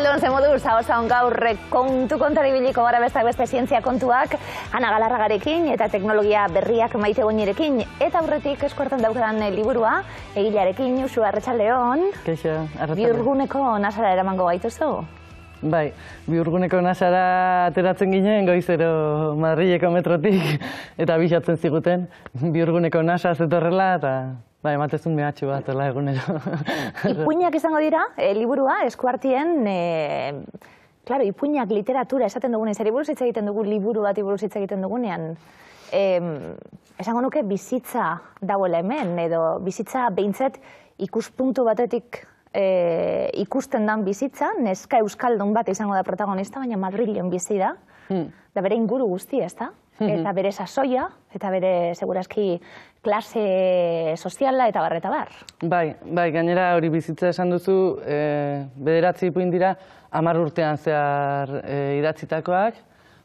Arratxaldon, ze modur, zaoza ongaur eh, kontu kontari biliko gara bestak beste zientzia kontuak, Ana Galarragarekin eta teknologia berriak maite goinirekin, eta aurretik eskuartan daukadan eh, liburua, egilarekin, usu, arratxaldeon, biurguneko nasara eramango gaituzu? Bai, biurguneko nasara ateratzen ginen goizero Madrileko metrotik, eta bisatzen ziguten biurguneko nasa zetorrela, eta Ba, ematezun mehatxu bat, hala egunero. Ipuñak izango dira, eh, liburua, eskuartien, klaro, eh, ipuñak literatura esaten dugunean, zer iburuz hitz egiten dugu, liburu bat iburuz hitz egiten dugunean, esango nuke bizitza dagoela hemen, edo bizitza behintzet ikuspuntu batetik eh, ikusten dan bizitza, neska euskaldun bat izango da protagonista, baina Madrilen bizi da, hmm. da bere inguru guztia, ez da? Hmm. Eta bere sasoia, eta bere seguraski klase soziala eta barreta bar. Bai, bai, gainera hori bizitza esan duzu, e, bederatzi ipuin dira, amar urtean zehar e, idatzitakoak,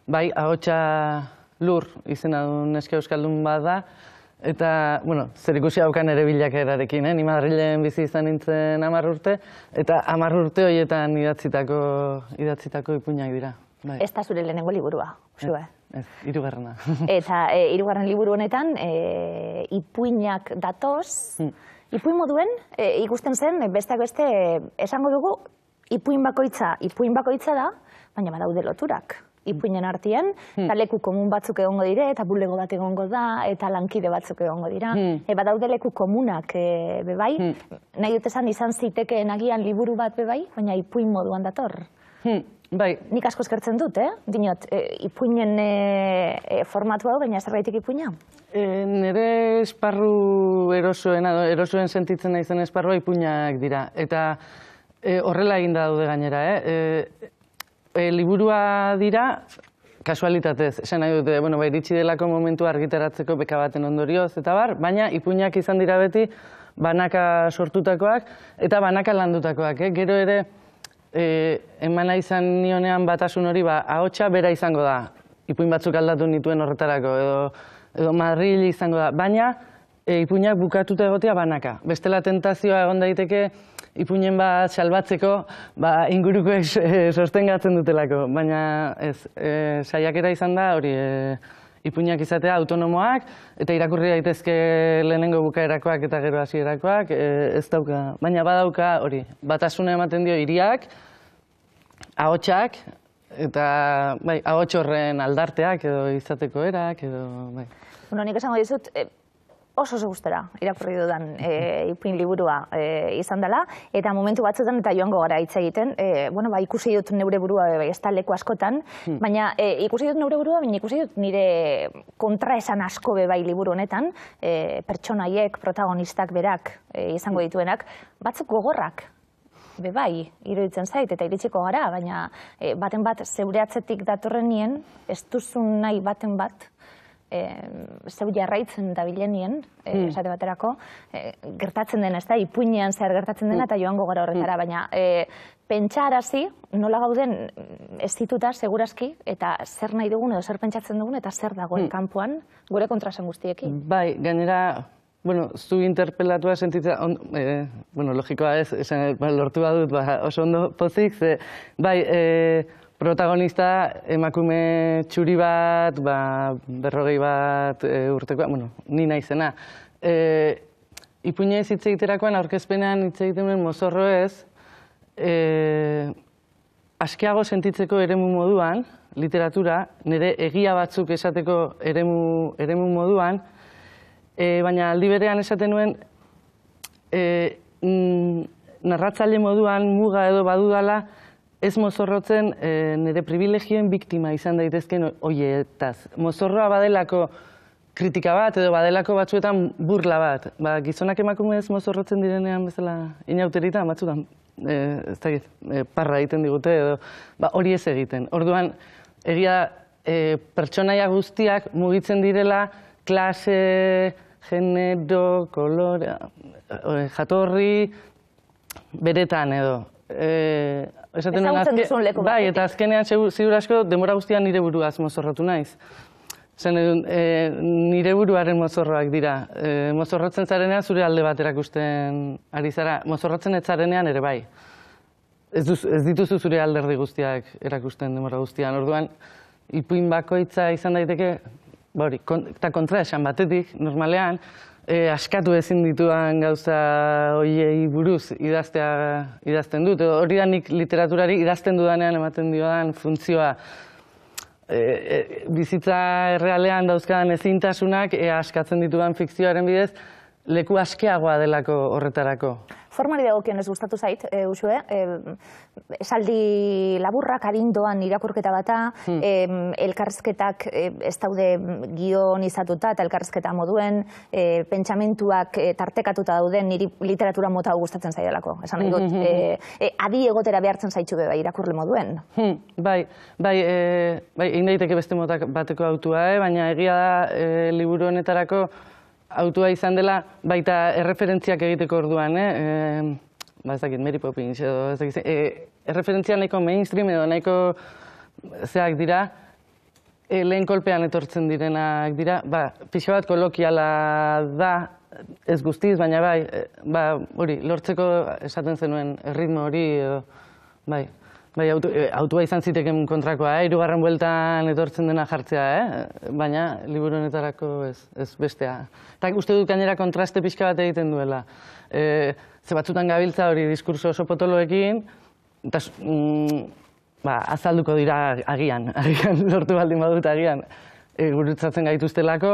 bai, ahotsa lur izena du neske euskaldun bat da, eta, bueno, zer ikusi haukan ere bilakerarekin, eh? ni bizi izan nintzen amar urte, eta amar urte horietan idatzitako, idatzitako ipuinak dira. Bai. Ez da zure lehenengo liburua, usua, Eh. Irugarrena. Eta e, irugarren liburu honetan, e, ipuinak datoz, hmm. ipuin moduen, e, ikusten zen, besteak beste, esango dugu, ipuin bakoitza, ipuin bakoitza da, baina badaude loturak. Ipuinen artien, hmm. taleku komun batzuk egongo dire, eta bulego bat egongo da, eta lankide batzuk egongo dira. Hmm. Eba daude leku komunak, e, bebai, hmm. nahi dut esan izan zitekeen agian liburu bat bebai, baina ipuin moduan dator. Hmm. Bai. Nik asko eskertzen dut, eh? Dinot, eh, ipuinen e, e, formatu hau, baina zerbaitik ipuina? E, nire esparru erosoen, erosoen sentitzen naizen zen esparrua ipuinak dira. Eta e, horrela egin daude gainera, eh? E, liburua dira, kasualitatez, esan nahi dute, bueno, bai, ritxi delako momentu argitaratzeko beka baten ondorioz, eta bar, baina ipuinak izan dira beti, banaka sortutakoak, eta banaka landutakoak, eh? Gero ere, E, emana izan nionean batasun hori, ba, ahotsa bera izango da. Ipuin batzuk aldatu nituen horretarako, edo, edo izango da. Baina, e, ipuinak bukatuta egotea banaka. Bestela tentazioa egon daiteke, ipuinen bat salbatzeko, ba, inguruko e, sostengatzen dutelako. Baina, ez, e, saiakera izan da, hori, ipuñak izatea autonomoak eta irakurri daitezke lehenengo bukaerakoak eta gero hasierakoak e, ez dauka baina badauka hori batasuna ematen dio hiriak ahotsak eta bai ahotsorren aldarteak edo izateko erak edo bai Bueno, nik esango dizut, eh, oso oso gustera irakurri dudan e, eh, ipuin liburua e, izan dela, eta momentu batzuetan eta joango gara hitz egiten, e, bueno, ba, ikusi dut neure burua bai, ez da askotan, hmm. baina e, ikusi dut neure burua, baina ikusi dut nire kontraesan esan asko be bai liburu honetan, e, pertsonaiek, protagonistak berak e, izango hmm. dituenak, batzuk gogorrak, be bai, iruditzen zait, eta iritsiko gara, baina e, baten bat zeure atzetik datorrenien, ez duzun nahi baten bat, zeu jarraitzen da bilenien, eh, hmm. esate baterako, eh, gertatzen dena, ez da, ipuinean zer gertatzen dena, hmm. eta joango gara horretara, hmm. baina eh, pentsa arazi, nola gauden ez dituta, seguraski, eta zer nahi dugun edo zer pentsatzen dugun, eta zer dagoen kanpoan gure kontrasen guztiekin. Bai, gainera, bueno, zu interpelatua sentitza, bueno, logikoa ez, ba, lortu badut, ba, oso ondo pozik, bai, bai, Protagonista, emakume txuri bat, ba, berrogei bat e, urtekoa, bueno, nina izena. E, ez hitz egiterakoan, aurkezpenean hitz egiten mozorro ez, e, askiago sentitzeko eremu moduan, literatura, nire egia batzuk esateko eremu, eremu moduan, e, baina aldi berean esaten nuen, e, mm, narratzaile moduan muga edo badudala, dala, Ez mozorrotzen e, nire privilegioen biktima izan daitezken oietaz. Mozorroa badelako kritika bat edo badelako batzuetan burla bat. Ba, gizonak emakume ez mozorrotzen direnean bezala inauterita, batzutan e, eh, ez da, e, eh, parra egiten digute edo ba, hori ez egiten. Orduan, egia pertsonaia guztiak mugitzen direla klase, genero, kolore, jatorri, beretan edo duzun leku Bai, eta azkenean ziur asko denbora guztian nire buruaz mozorrotu naiz. Zene, eh, nire buruaren mozorroak dira. Eh, mozorrotzen zarenean zure alde bat erakusten ari zara. Mozorrotzen ez zarenean ere bai. Ez dituzu zure alderdi guztiak erakusten demora guztian. Orduan, ipuin bakoitza izan daiteke, ba eta kontra esan batetik, normalean, e, askatu ezin dituan gauza hoiei buruz idaztea idazten dut. Hori da nik literaturari idazten dudanean ematen dioan funtzioa. E, e, bizitza errealean dauzkadan ezintasunak e, askatzen dituan fikzioaren bidez, leku askeagoa delako horretarako formari dagokion ez gustatu zait, e, eh, usue, e, eh, esaldi laburrak arindoan irakurketa bata, hmm. e, elkarrezketak e, eh, ez daude gion izatuta eta elkarrezketa moduen, e, pentsamentuak tartekatuta dauden niri literatura mota gustatzen zaidalako. Esan nahi dut, hmm, hmm, hmm, adi egotera behartzen zaitu beba irakurle moduen. Hmm. Bai, bai, e, bai, egin daiteke beste motak bateko autua, eh? baina egia da e, liburu honetarako autua izan dela baita erreferentziak egiteko orduan, eh? ba, ez dakit, Mary Poppins edo, ez dakit, e, erreferentzia nahiko mainstream edo nahiko zeak dira, e, lehen kolpean etortzen direnak dira, ba, pixo bat kolokiala da, ez guztiz, baina bai, eh, ba, hori, lortzeko esaten zenuen ritmo hori, bai. Bai, autu, eh, autua izan ziteken kontrakoa, eh? irugarren bueltan etortzen dena jartzea, eh? baina liburu honetarako ez, ez bestea. Eta uste dut gainera kontraste pixka bat egiten duela. E, ze batzutan gabiltza hori diskurso oso potoloekin, eta mm, ba, azalduko dira agian, agian lortu baldin badut agian, e, gurutzatzen gaituztelako,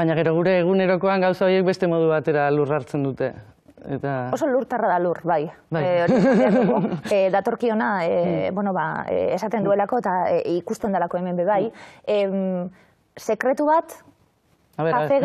baina gero gure egunerokoan gauza horiek beste modu batera lurrartzen dute. Eta... Oso lurtarra da lur, bai. bai. E, hori, e, bueno, ba, esaten duelako eta e, ikusten dalako hemen be bai. E, sekretu bat, Kafe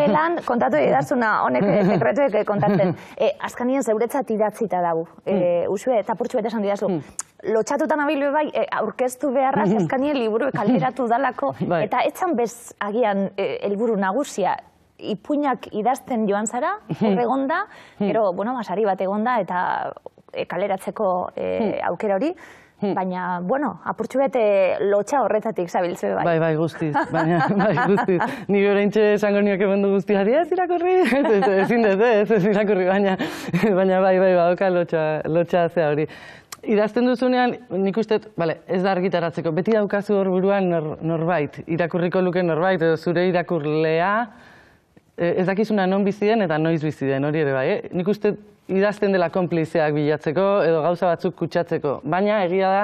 kontatu edazuna, honek sekretuek kontatzen. E, azkanien zeuretzat idatzita dago. Mm. E, usue, eta purtsu eta esan didazu. Mm. Lotxatutan abilu bai, aurkeztu beharraz, mm-hmm. azkanien liburu kalderatu dalako. Bai. Eta etzan bez agian helburu nagusia, ipuñak idazten joan zara, horregonda, gero, bueno, masari bat egonda, eta eh, kaleratzeko eh, aukera hori, Baina, bueno, apurtxu bete eh, lotxa horretatik zabiltze bai. Bai, bai, guztiz, baina, bai, guztiz. Ni horreintxe esango nioak emendu guzti, jari ez irakurri? Ez indez, ez, ez irakurri, baina, baina, bai, bai, bai, bai, lotxa, zea hori. Idazten duzunean, nik uste, bale, ez da argitaratzeko, beti daukazu hor buruan norbait, irakurriko luke norbait, edo zure irakurlea, E, ez dakizuna non bizi eta noiz bizi den hori ere bai. Eh? Nik uste idazten dela konplizeak bilatzeko edo gauza batzuk kutsatzeko. Baina egia da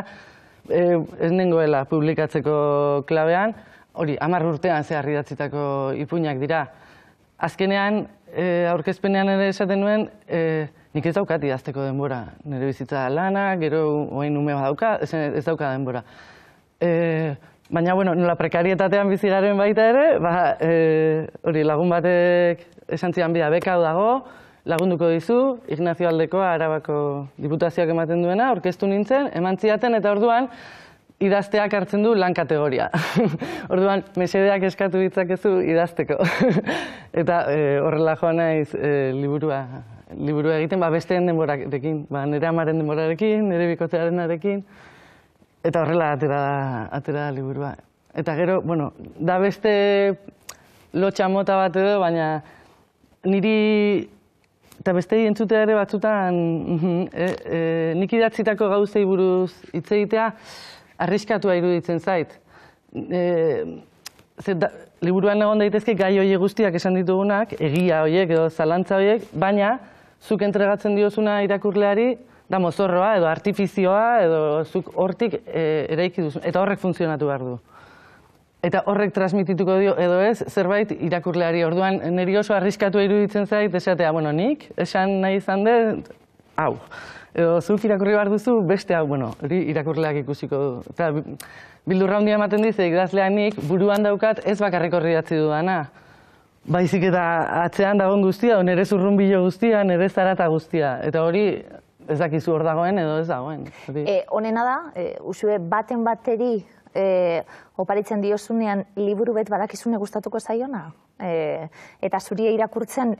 e, ez nengoela publikatzeko klabean, hori hamar urtean zehar idatzitako ipuinak dira. Azkenean, e, aurkezpenean ere esaten nuen, nik ez daukat idazteko denbora. Nire bizitza lana, gero oain ume bat ez, ez dauka denbora. Eh, Baina, bueno, nola prekarietatean bizi baita ere, ba, e, hori lagun batek esan zian bila beka dago, lagunduko dizu, Ignacio Aldekoa, Arabako diputazioak ematen duena, orkestu nintzen, eman ziaten, eta orduan, idazteak hartzen du lan kategoria. orduan, mesedeak eskatu ditzakezu idazteko. eta e, horrela joan naiz e, liburua liburua egiten, ba, besteen denborarekin, ba, nire amaren denborarekin, nire bikotearen arekin eta horrela atera da, atera da liburua. Eta gero, bueno, da beste lotxa mota bat edo, baina niri eta beste entzutea ere batzutan e, e, nik idatzitako gauzei buruz hitz egitea arriskatua iruditzen zait. E, ze, da, liburuan egon daitezke gai hoi guztiak esan ditugunak, egia hoiek edo zalantza hoiek, baina zuk entregatzen diozuna irakurleari da mozorroa edo artifizioa edo zuk hortik e, eraiki duzu eta horrek funtzionatu behar du. Eta horrek transmitituko dio edo ez zerbait irakurleari. Orduan neri oso arriskatu iruditzen zait, desatea, bueno, nik esan nahi izan hau. Edo zuk irakurri behar duzu beste hau, bueno, hori irakurleak ikusiko du. Eta bildurra ematen dizu idazleanik buruan daukat ez bakarrik horri datzi du dana. Baizik eta atzean dagoen guztia, nire urrun bilo guztia, nerez zarata guztia. Eta hori ez dakizu hor dagoen edo ez dagoen. E, onena da, e, usue baten bateri e, oparitzen diozunean liburu bet badakizune gustatuko zaiona. E, eta zuri irakurtzen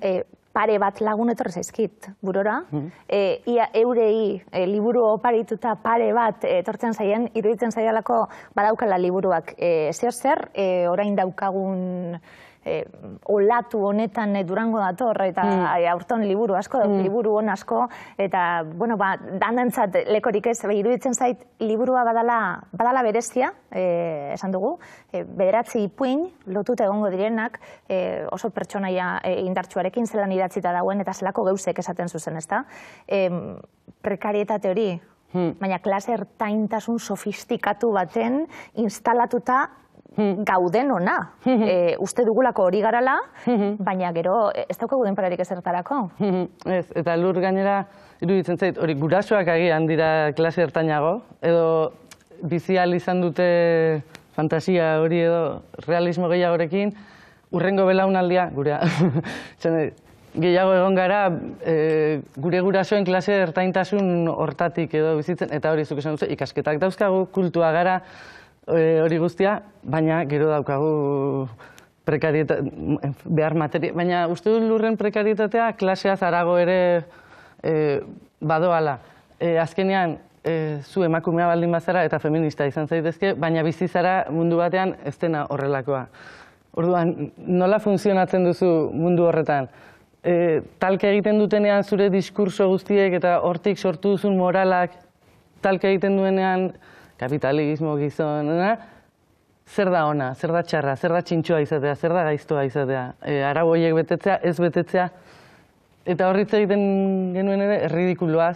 pare bat lagun etorri zaizkit burora. Mm mm-hmm. ia eurei e, liburu oparituta pare bat etortzen zaien, iruditzen zaialako badaukala liburuak. E, zer zer, e, orain daukagun... Eh, olatu honetan eh, durango dator, eta mm. aurton liburu asko, mm. liburu hon asko, eta, bueno, ba, dandantzat lekorik ez, iruditzen zait, liburua badala berezia, eh, esan dugu, bederatzi ipuin, lotut egongo direnak, oso pertsonaia indartxuarekin zelan idatzita dauen, eta zelako geuzek esaten zuzen, ezta? da? teori, hori, mm. baina klaser taintasun sofistikatu baten instalatuta gauden ona. e, eh, uste dugulako hori garala, baina gero eh, ez daukagu denpararik ezertarako. ez, eta lur gainera, iruditzen zait, hori gurasoak agian dira klase ertainago, edo bizial izan dute fantasia hori edo realismo gehiagorekin, urrengo belaunaldia, gurea, gehiago egon gara e, gure gurasoen klase ertaintasun hortatik edo bizitzen, eta hori zuke esan duzu, ikasketak dauzkagu, kultua gara, Eh, hori guztia, baina gero daukagu behar materi, baina uste du lurren prekarietatea klasea zarago ere e, badoala. E, azkenean, e, zu emakumea baldin bazara eta feminista izan zaitezke, baina bizi zara mundu batean ez dena horrelakoa. Orduan, nola funtzionatzen duzu mundu horretan? E, talke egiten dutenean zure diskurso guztiek eta hortik sortu duzun moralak, talke egiten duenean kapitalismo gizon, zer da ona, zer da txarra, zer da txintxoa izatea, zer da gaiztoa izatea, e, araboiek betetzea, ez betetzea, eta horritza egiten genuen ere, erridikuloaz,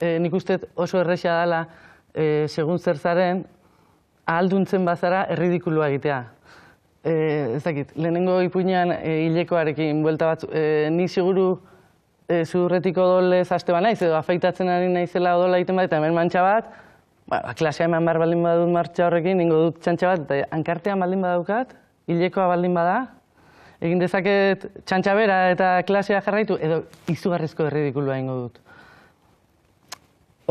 e, nik uste oso erresia dela, e, segun zer zaren, ahalduntzen bazara erridikuloa egitea. E, ez dakit, lehenengo ipuinean e, hilekoarekin buelta bat, e, ni seguru e, zurretiko dole zaste ba naiz, edo afeitatzen ari naizela odola egiten bat, eta hemen mantxa bat, Ba, klasea eman behar baldin badut martxa horrekin, ingo dut txantxa bat, eta hankartean baldin badaukat, hilekoa baldin bada, egin dezaket txantxa bera eta klasea jarraitu, edo izugarrizko erridikula ingo dut.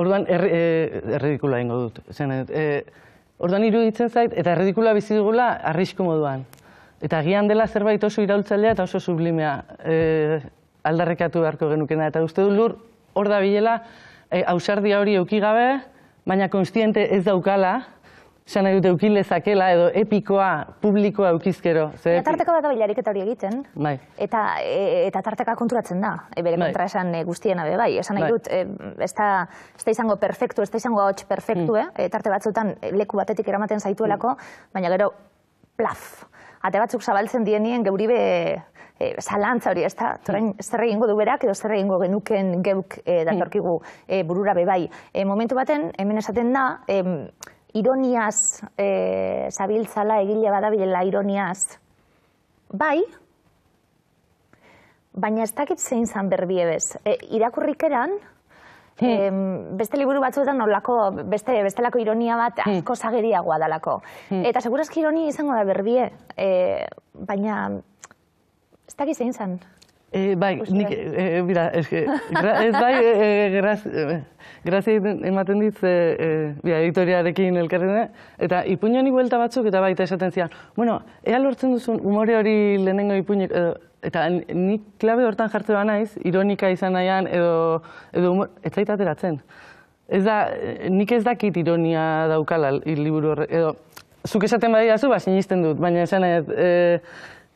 Orduan, er, ingo dut. zen edut. E, orduan iruditzen zait, eta erridikula bizi dugula, arrisko moduan. Eta gian dela zerbait oso iraultzailea eta oso sublimea e, aldarrekatu beharko genukena. Eta uste du lur, hor da bilela, ausardia hori eukigabe, gabe, baina konstiente ez daukala, esan nahi dute eukilezakela edo epikoa publikoa eukizkero. eta tarteko bat abilarik eta hori egiten. Bai. Eta, e, eta tarteka konturatzen da, e, bai. kontra esan e, guztiena bai. Esan nahi bai. dut, e, ez, da, ez izango perfektu, ez da izango hotx perfektu, mm. eh? tarte batzutan leku batetik eramaten zaituelako, mm. baina gero plaf. Ate batzuk zabaltzen dienien geuribe Eh, zalantza hori, ez da, hmm. zer egingo du berak, edo zer egingo genuken geuk eh, hmm. datorkigu eh, burura bebai. Momentu baten, hemen esaten da, ironiaz zabiltzala, egile badabilela ironiaz, bai, baina ez dakit zein zan berbie bez. Irakurrikeran, hmm. beste liburu batzuetan nolako, beste bestelako ironia bat asko zageriagoa dalako. Eta segurazki ironia izango da berbie, baina ez dakiz egin zen. E, bai, nik, eske, eh, ez bai, e, eh, grazia ematen dit, e, e, bia, editoriarekin eta ipuño nik buelta batzuk, eta baita esaten zian, bueno, ea lortzen duzun umore hori lehenengo ipuño, edo, eta nik klabe hortan jartzea da naiz, ironika izan nahian, edo, edo umor, ez ateratzen. Ez da, nik ez dakit ironia daukala, liburu horre, edo, zuk esaten badia zu, ba, sinisten dut, baina esan, nahi e,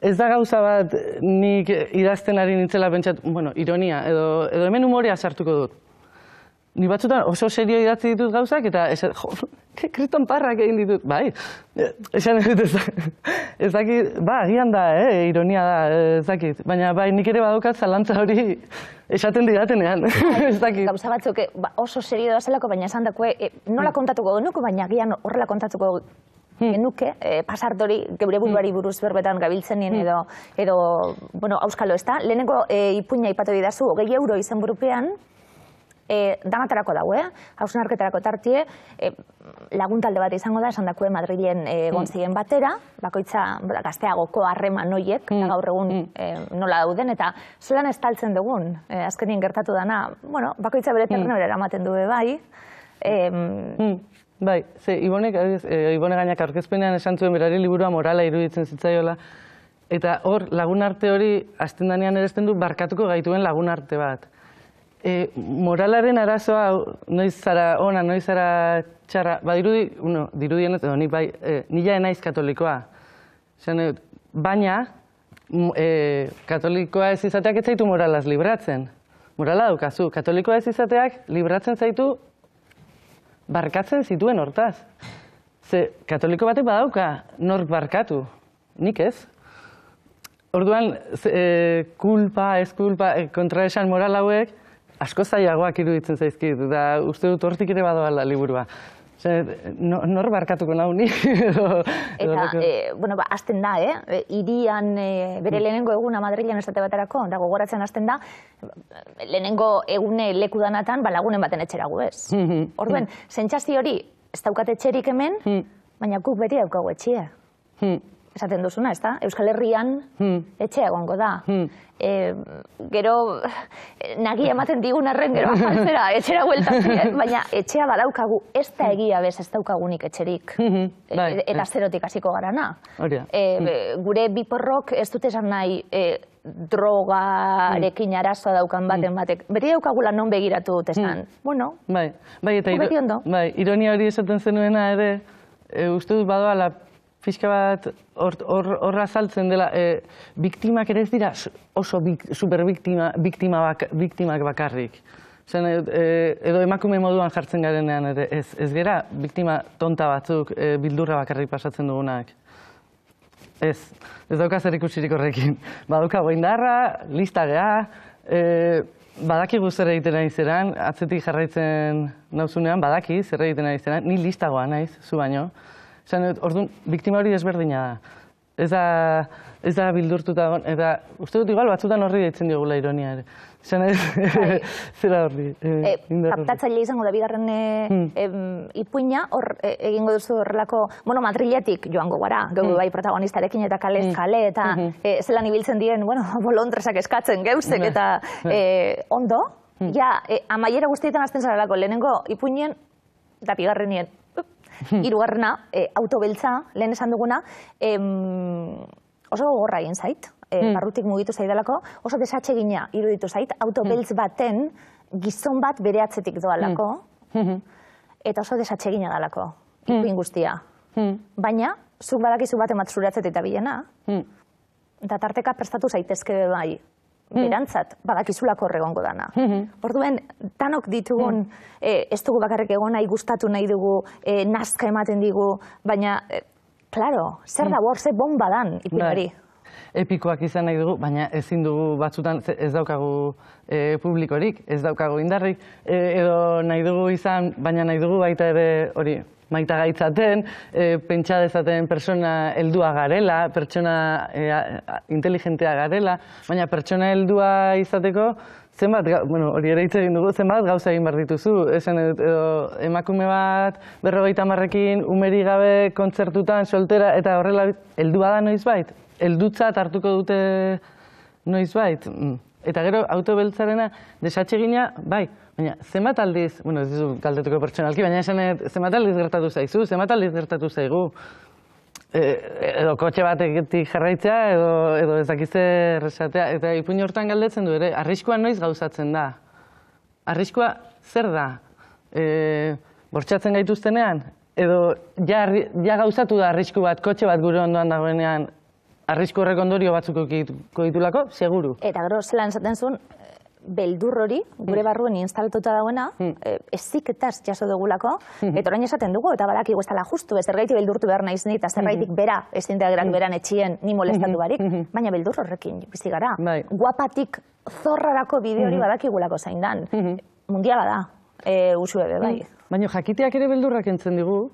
ez da gauza bat nik idazten ari nintzela pentsat, bueno, ironia, edo, edo hemen umorea sartuko dut. Ni batzutan oso serio idatzi ditut gauzak eta esan, jo, ke, kriton parrak egin ditut, bai. Esan ez ez ez dakit, ba, agian da, eh, ironia da, ez dakit. Baina, bai, nik ere badukat zalantza hori esaten ean. ez dakit. Gauza batzuk eh, ba, oso serio da zelako, baina esan dakue, eh, nola kontatuko denuko, baina agian horrela kontatuko Hmm. Genuke, pasartori eh, pasart hori hmm. bulbari buruz berbetan gabiltzen nien hmm. edo, edo bueno, auskalo ez da. Lehenengo eh, ipuña ipatu didazu, gehi euro izen burupean, eh, danatarako dago, eh? tartie, eh, laguntalde bat izango da, esan dakue Madrilen eh, gontzien batera, bakoitza gazteagoko harrema noiek, gaur egun eh, nola dauden, eta zelan estaltzen dugun, eh, azkenien gertatu dana, bueno, bakoitza bere terrenoera eramaten du bai, Bai, ze Ibonek, eh, eh, Ibone gainak aurkezpenean esan zuen berari liburua morala iruditzen zitzaiola. Eta hor, lagun arte hori, azten danean ere du, barkatuko gaituen lagun arte bat. E, moralaren arazoa, noiz zara ona, noiz zara txarra, ba, dirudi, uno, edo, ni, bai, e, nila enaiz katolikoa. baina, e, katolikoa ez izateak ez zaitu moralaz libratzen. Morala daukazu, katolikoa ez izateak libratzen zaitu barkatzen zituen hortaz. Ze katoliko batek badauka nork barkatu, nik ez. Orduan, ze, e, kulpa, ez kulpa, e, kontraesan moral hauek, asko zaiagoak iruditzen zaizkit, da uste dut hortik ere badoala liburua nor barkatuko nahu ni. Eta, eh, bueno, azten ba, da, eh? Irian, eh, bere mm. lehenengo eguna Madrilen estate baterako, dago goratzen hasten da, lehenengo egune leku danatan, ba, lagunen baten etxeragu, ez? Mm-hmm. Mm-hmm. Orduen, zentxazi hori, ez daukat etxerik hemen, mm. baina guk beti daukago etxia. Mm esaten duzuna, ez da? Euskal Herrian hmm. etxe egongo da. E, gero, nagia ematen digun arren gero afaltzera, etxera hueltatzen, baina etxea badaukagu ez da egia bez ez daukagunik etxerik, hmm, e, bai, e, eta zerotik hasiko gara na. Eh, gure biporrok ez dute esan nahi e, drogarekin arazoa daukan baten batek. Beti daukagula non begiratu dut esan. Bueno, bai, bai, eta bai, ironia hori esaten zenuena ere, uste dut badoa pixka bat horra or, saltzen dela, e, biktimak ere ez dira oso bik, superbiktima, biktima bak, biktimak bakarrik. Zene, e, eh, eh, edo emakume moduan jartzen garenean, ere ez, ez gera, biktima tonta batzuk, e, bildurra bakarrik pasatzen dugunak. Ez, ez dauka zer ikusirik horrekin. Baduka boindarra, lista gea, e, badaki guz zer egiten nahi atzetik jarraitzen nauzunean, badaki zer egiten nahi zeran, ni listagoa naiz, zu baino. Zan orduan, biktima hori ezberdina da. Ez da, ez da bildurtuta, eta uste dut, igual, batzutan horri daitzen diogula ironia ere. Zan bai. ez, eh, eh, horri. Kaptatzaile izango da bigarren eh, hmm. ipuina, hor e, egingo duzu horrelako, bueno, Madriletik joango gara, gau hmm. bai protagonistarekin eta kalez hmm. kale, eta zelan ibiltzen diren, bueno, bolondresak eskatzen geuzek, eta ondo, ja, amaiera guztietan azten zara lako, lehenengo ipuinen, eta bigarrenien, Hmm. Hirugarrena, e, autobeltza, lehen esan duguna, em, oso gogorra egin zait, e, barrutik mugitu zaidalako, oso desatxe iruditu zait, autobeltz hmm. baten gizon bat bere atzetik doalako, eta oso desatxe gina dalako, ikuin guztia. Baina, zuk badakizu bat emat eta bilena, eta tarteka prestatu zaitezke bai, Mm-hmm. berantzat, badakizulako horregongo dana. Mm-hmm. Orduen, tanok ditugun, mm-hmm. eh, ez dugu bakarrik egon nahi guztatu nahi dugu, eh, nazka ematen digu, baina, eh, klaro, zer da borze bomba dan ipinari. Bai. Epikoak izan nahi dugu, baina ezin dugu batzutan ez daukagu publikorik, ez daukagu indarrik, edo nahi dugu izan, baina nahi dugu baita ere hori maita gaitzaten, e, pentsa dezaten persona heldua garela, pertsona eh, inteligentea garela, baina pertsona heldua izateko, zenbat, hori ere hitz egin dugu, zenbat gauza egin behar dituzu. Ezen edo, emakume bat, berrogeita marrekin, umeri gabe, kontzertutan, soltera, eta horrela, heldua da noiz bait? Eldutza hartuko dute noiz bait? Mm. Eta gero, autobeltzarena, desatxe gina, bai, Baina, zenbat aldiz, bueno, ez dizu galdetuko pertsonalki, baina esan, zenbat aldiz gertatu zaizu, zenbat gertatu zaigu, e, e edo kotxe bat egitik jarraitzea, edo, edo ez dakizte resatea, eta ipuño hortan galdetzen du ere, arriskua noiz gauzatzen da? Arriskua zer da? E, bortxatzen gaituztenean? Edo, ja, ja gauzatu da arrisku bat, kotxe bat gure ondoan dagoenean, arrisku horrek ondorio batzuk ditulako, seguru. Eta gero, zelan esaten zuen, beldur hori, gure mm. barruen instalatuta dagoena, mm. eh, eziketaz jaso dugulako, mm-hmm. eta orain esaten dugu, eta balak ez dela justu, ez beldurtu behar naiz nita, ez ergaitik mm-hmm. bera, ez zintegrak mm-hmm. beran etxien, ni molestatu barik, baina beldur horrekin gara, bai. Guapatik zorrarako bide hori badak igulako zain dan. Mundiala da, eh, bai. Mm. Baina jakiteak ere beldurrak entzen digu,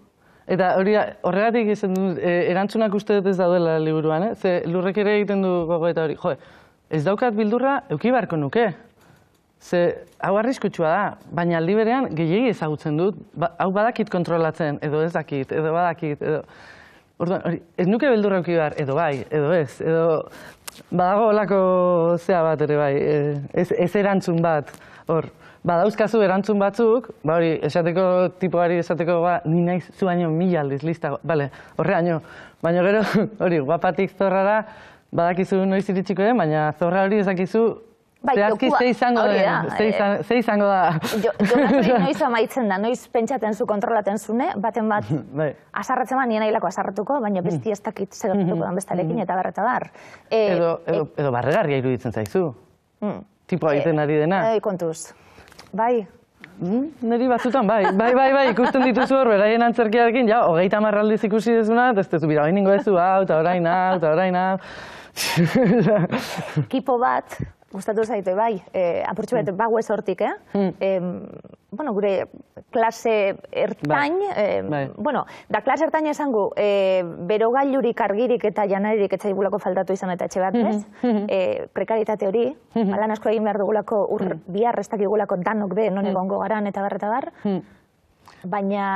Eta horregatik izan eh, erantzunak uste dut ez daudela liburuan, ze lurrek ere egiten du gogo eta hori, jo, ez daukat bildurra, eukibarko nuke, Ze, hau arriskutsua da, baina aldi berean gehiegi ezagutzen dut, ba, hau badakit kontrolatzen, edo ez dakit, edo badakit, edo... Orduan, hori, ez nuke beldurra uki behar, edo bai, edo ez, edo... Badago olako zea bat ere bai, e, ez, ez erantzun bat, hor. Badauzkazu erantzun batzuk, ba hori, esateko tipoari esateko, ba, ni naiz zu baino mila aldiz lista, bale, horreaino. Baina gero, hori, guapatik zorrara, badakizu noiz iritsiko den, baina zorra hori ezakizu Bai, Zehazki, zer eh, izango da. Zer izango da. noiz amaitzen da, noiz pentsaten zu kontrolaten zune, baten bat, bai. asarratzen ba, nien asarratuko, baina mm-hmm. besti ez dakit segatuko mm-hmm. dan bestarekin mm-hmm. eta berreta bar. Eh, edo, edo, eh, edo barregarria iruditzen zaizu. Mm. Tipo egiten ari dena. Ei, kontuz. Bai, mm, Neri batzutan, bai, bai, bai, bai, ikusten dituzu hor, beraien antzerkiarekin, ja, hogeita marraldiz ikusi dezuna, ez dezu, bira, hain ningo ez du, hau, eta orain, hau, eta orain, hau. Kipo bat, Gustatu zaite, bai, eh, apurtxu bat, mm. bau ez hortik, eh? Mm. Bueno, gure klase ertain, bai, eh, bai. bueno, da klase ertain esango, eh, bero gailurik argirik eta janarik etxai gulako faltatu izan eta etxe bat, bez? Mm-hmm. Mm-hmm. Prekaritate hori, balan mm-hmm. asko egin behar dugulako, ur mm. bihar restak egulako danok be, non egon garan eta barreta bar, baina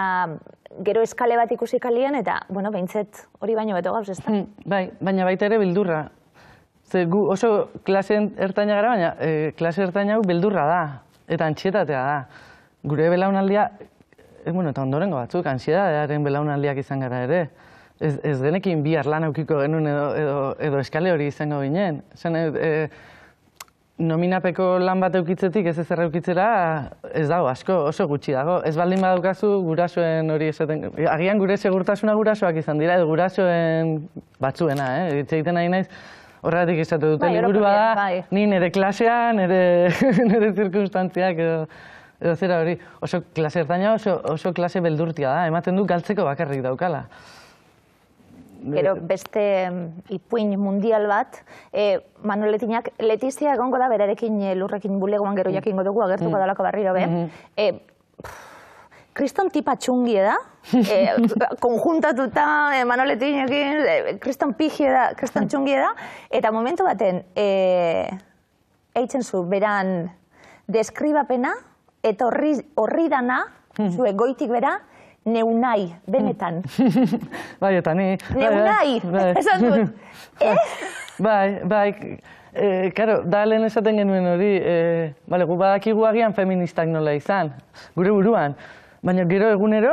gero eskale bat ikusi kalien, eta, bueno, behintzet hori baino beto gauz, ez da? Bai, baina baita ere bildurra, Ze gu oso klase ertaina gara, baina e, klase ertaina hau beldurra da, eta antxietatea da. Gure belaunaldia, e, bueno, eta ondorengo batzuk, antxietatearen belaunaldiak izan gara ere. Ez, ez genekin bi arlan aukiko genuen edo, edo, edo eskale hori izango ginen. Zene, e, nominapeko lan bat eukitzetik ez ezer eukitzera ez dago asko, oso gutxi dago. Ez baldin badaukazu gurasoen hori esaten, agian gure segurtasuna gurasoak izan dira, edo gurasoen batzuena, eh? egiten nahi naiz horretik izate dute bai, liburu bada, ni nire klasean, nire zirkunstantziak edo, edo zera hori. Oso klase ertaina, oso, klase beldurtia da, ematen du galtzeko bakarrik daukala. Gero beste ipuin mundial bat, e, Manuel Letiñak, Letizia egongo da berarekin e, lurrekin bulegoan gero mm. jakin dugu agertuko mm. dalako barriro, be? Mm-hmm. E, kriston tipa txungi da, konjuntatuta, eh, e, eh, manoletin eh, kriston da, kriston txungi da, eta momentu baten, eitzen zu, beran, deskribapena, eta horri, dana, hmm. zue goitik bera, neunai, benetan. bai, eta ni. Neunai, bai. esan dut. Bai. bai, bai, karo, da lehen esaten genuen hori, bale, gu badakigu agian feministak nola izan, gure buruan. Baina gero egunero,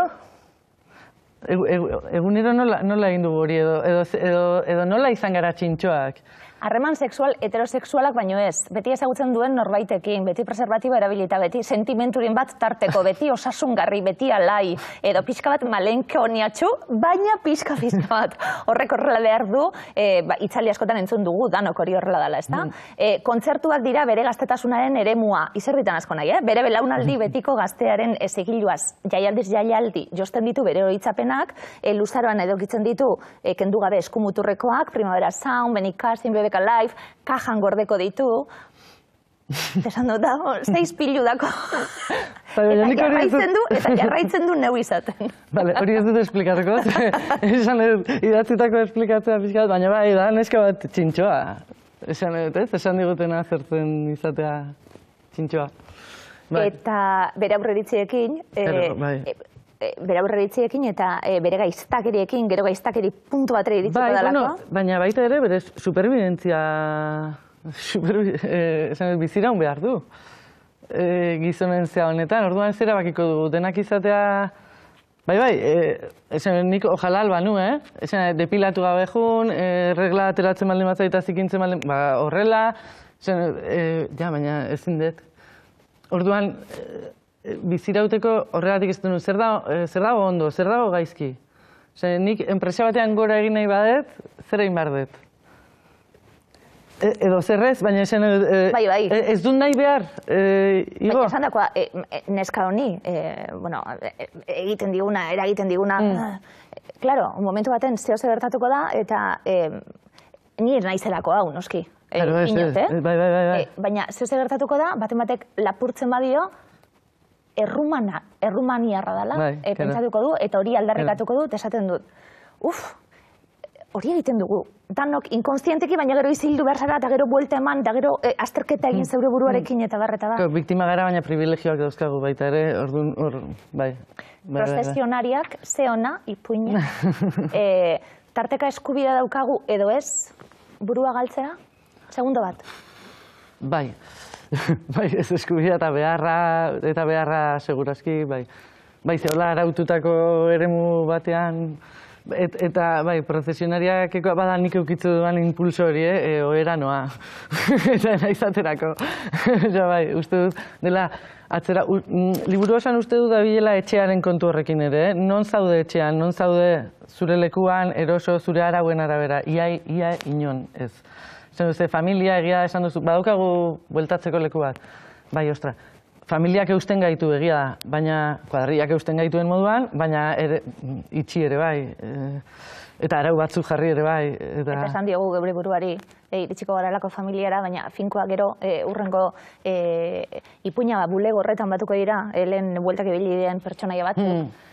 egunero nola egin dugu hori edo nola izan gara txintxoak? harreman sexual heterosexualak baino ez, beti ezagutzen duen norbaitekin, beti preservatiba erabilita, beti sentimenturin bat tarteko, beti osasungarri, beti alai, edo pixka bat malenke honiatxu, baina pixka pizka bat horrek horrela behar du, e, ba, askotan entzun dugu, danok hori horrela dela, ez da? Mm. Eh, kontzertuak dira bere gaztetasunaren eremua, izerritan asko nahi, eh? bere belaunaldi mm. betiko gaztearen ezigiluaz, jaialdiz jaialdi, josten ditu bere horitzapenak, e, eh, luzaroan edokitzen ditu, e, kendu gabe eskumuturrekoak, primavera sound, benikazin, bebe Music kajan gordeko ditu. Esan dut dago, zeiz pilu dako. Eta jarraitzen du, eta jarraitzen du neu izaten. Hori ez dut esplikatuko, esan dut, idatzitako esplikatzea pixkat, baina bai, da, neska bat txintxoa. Esan dut ez, esan digutena zertzen izatea txintxoa. Bai. Eta bere aurreritziekin, eh, bai. eh, E, bere aurreritziekin eta e, bere gaiztakeriekin, gero gaiztakeri puntu batre iritzuko bai, dalako. Bai, baina baita ere, bere supervivenzia, super, e, esan biziraun behar du e, gizonen honetan, orduan zera bakiko du, denak izatea, bai, bai, e, esan nik ojala alba nu, eh? Esan, depilatu gabe jun, e, regla ateratzen baldin batza eta zikintzen baldin, ba, horrela, esan, e, ja, baina ezin dut. Orduan, e, bizirauteko horregatik ez duen, zer, da, eh, zer dago ondo, zer dago gaizki? Ose, nik enpresa batean gora egin nahi badet, zer egin behar dut? E, edo zerrez, baina e, bai, bai. E, ez du nahi behar, e, Igo? Baina esan dakoa, e, e, neska honi, e, bueno, e, egiten diguna, eragiten diguna... Mm. Claro, un momentu baten zeo ze da eta eh ni naizelako hau noski. Claro, eh, bai, bai, bai, bai. baina zeo ze gertatuko da baten batek lapurtzen badio, errumana, errumaniarra dela, bai, eh, pentsatuko du, eta hori aldarrikatuko du, esaten dut, uff, hori egiten dugu. Danok, inkonstienteki, baina gero izildu behar zara, eta gero buelta eman, eta gero eh, azterketa egin mm. zeure buruarekin mm. eta barreta da. Biktima gara, baina privilegioak dauzkagu baita ere, hor dun, hor, bai. bai, bai Prozesionariak, ze ona, ipuina, eh, tarteka eskubida daukagu edo ez, burua galtzea, segundo bat. Bai. bai, ez eskubia eta beharra, eta beharra segurazki, bai. Bai, zehola araututako eremu batean, eta bai, prozesionariak eko, bada nik eukitzu duan impulso hori, eh, e, oera noa, eta ja, bai, uste dut, dela, atzera, u, m, mm, liburu osan uste dut etxearen kontu horrekin ere, eh? non zaude etxean, non zaude zure lekuan, eroso, zure arauen arabera, iai, iai, inon, ez. Zer familia egia esan duzu, badaukagu bueltatzeko leku bat, bai, ostra. Familiak eusten gaitu egia da, baina kuadriak eusten gaituen moduan, baina itxi ere bai, eh, eta arau batzu jarri ere bai. Eta, eta esan diogu geure buruari, e, itxiko gara lako familiara, baina finkoak gero e, eh, urrengo e, eh, ipuina bulego horretan batuko dira, helen bueltak ebilidean pertsonaia batzu. Mm.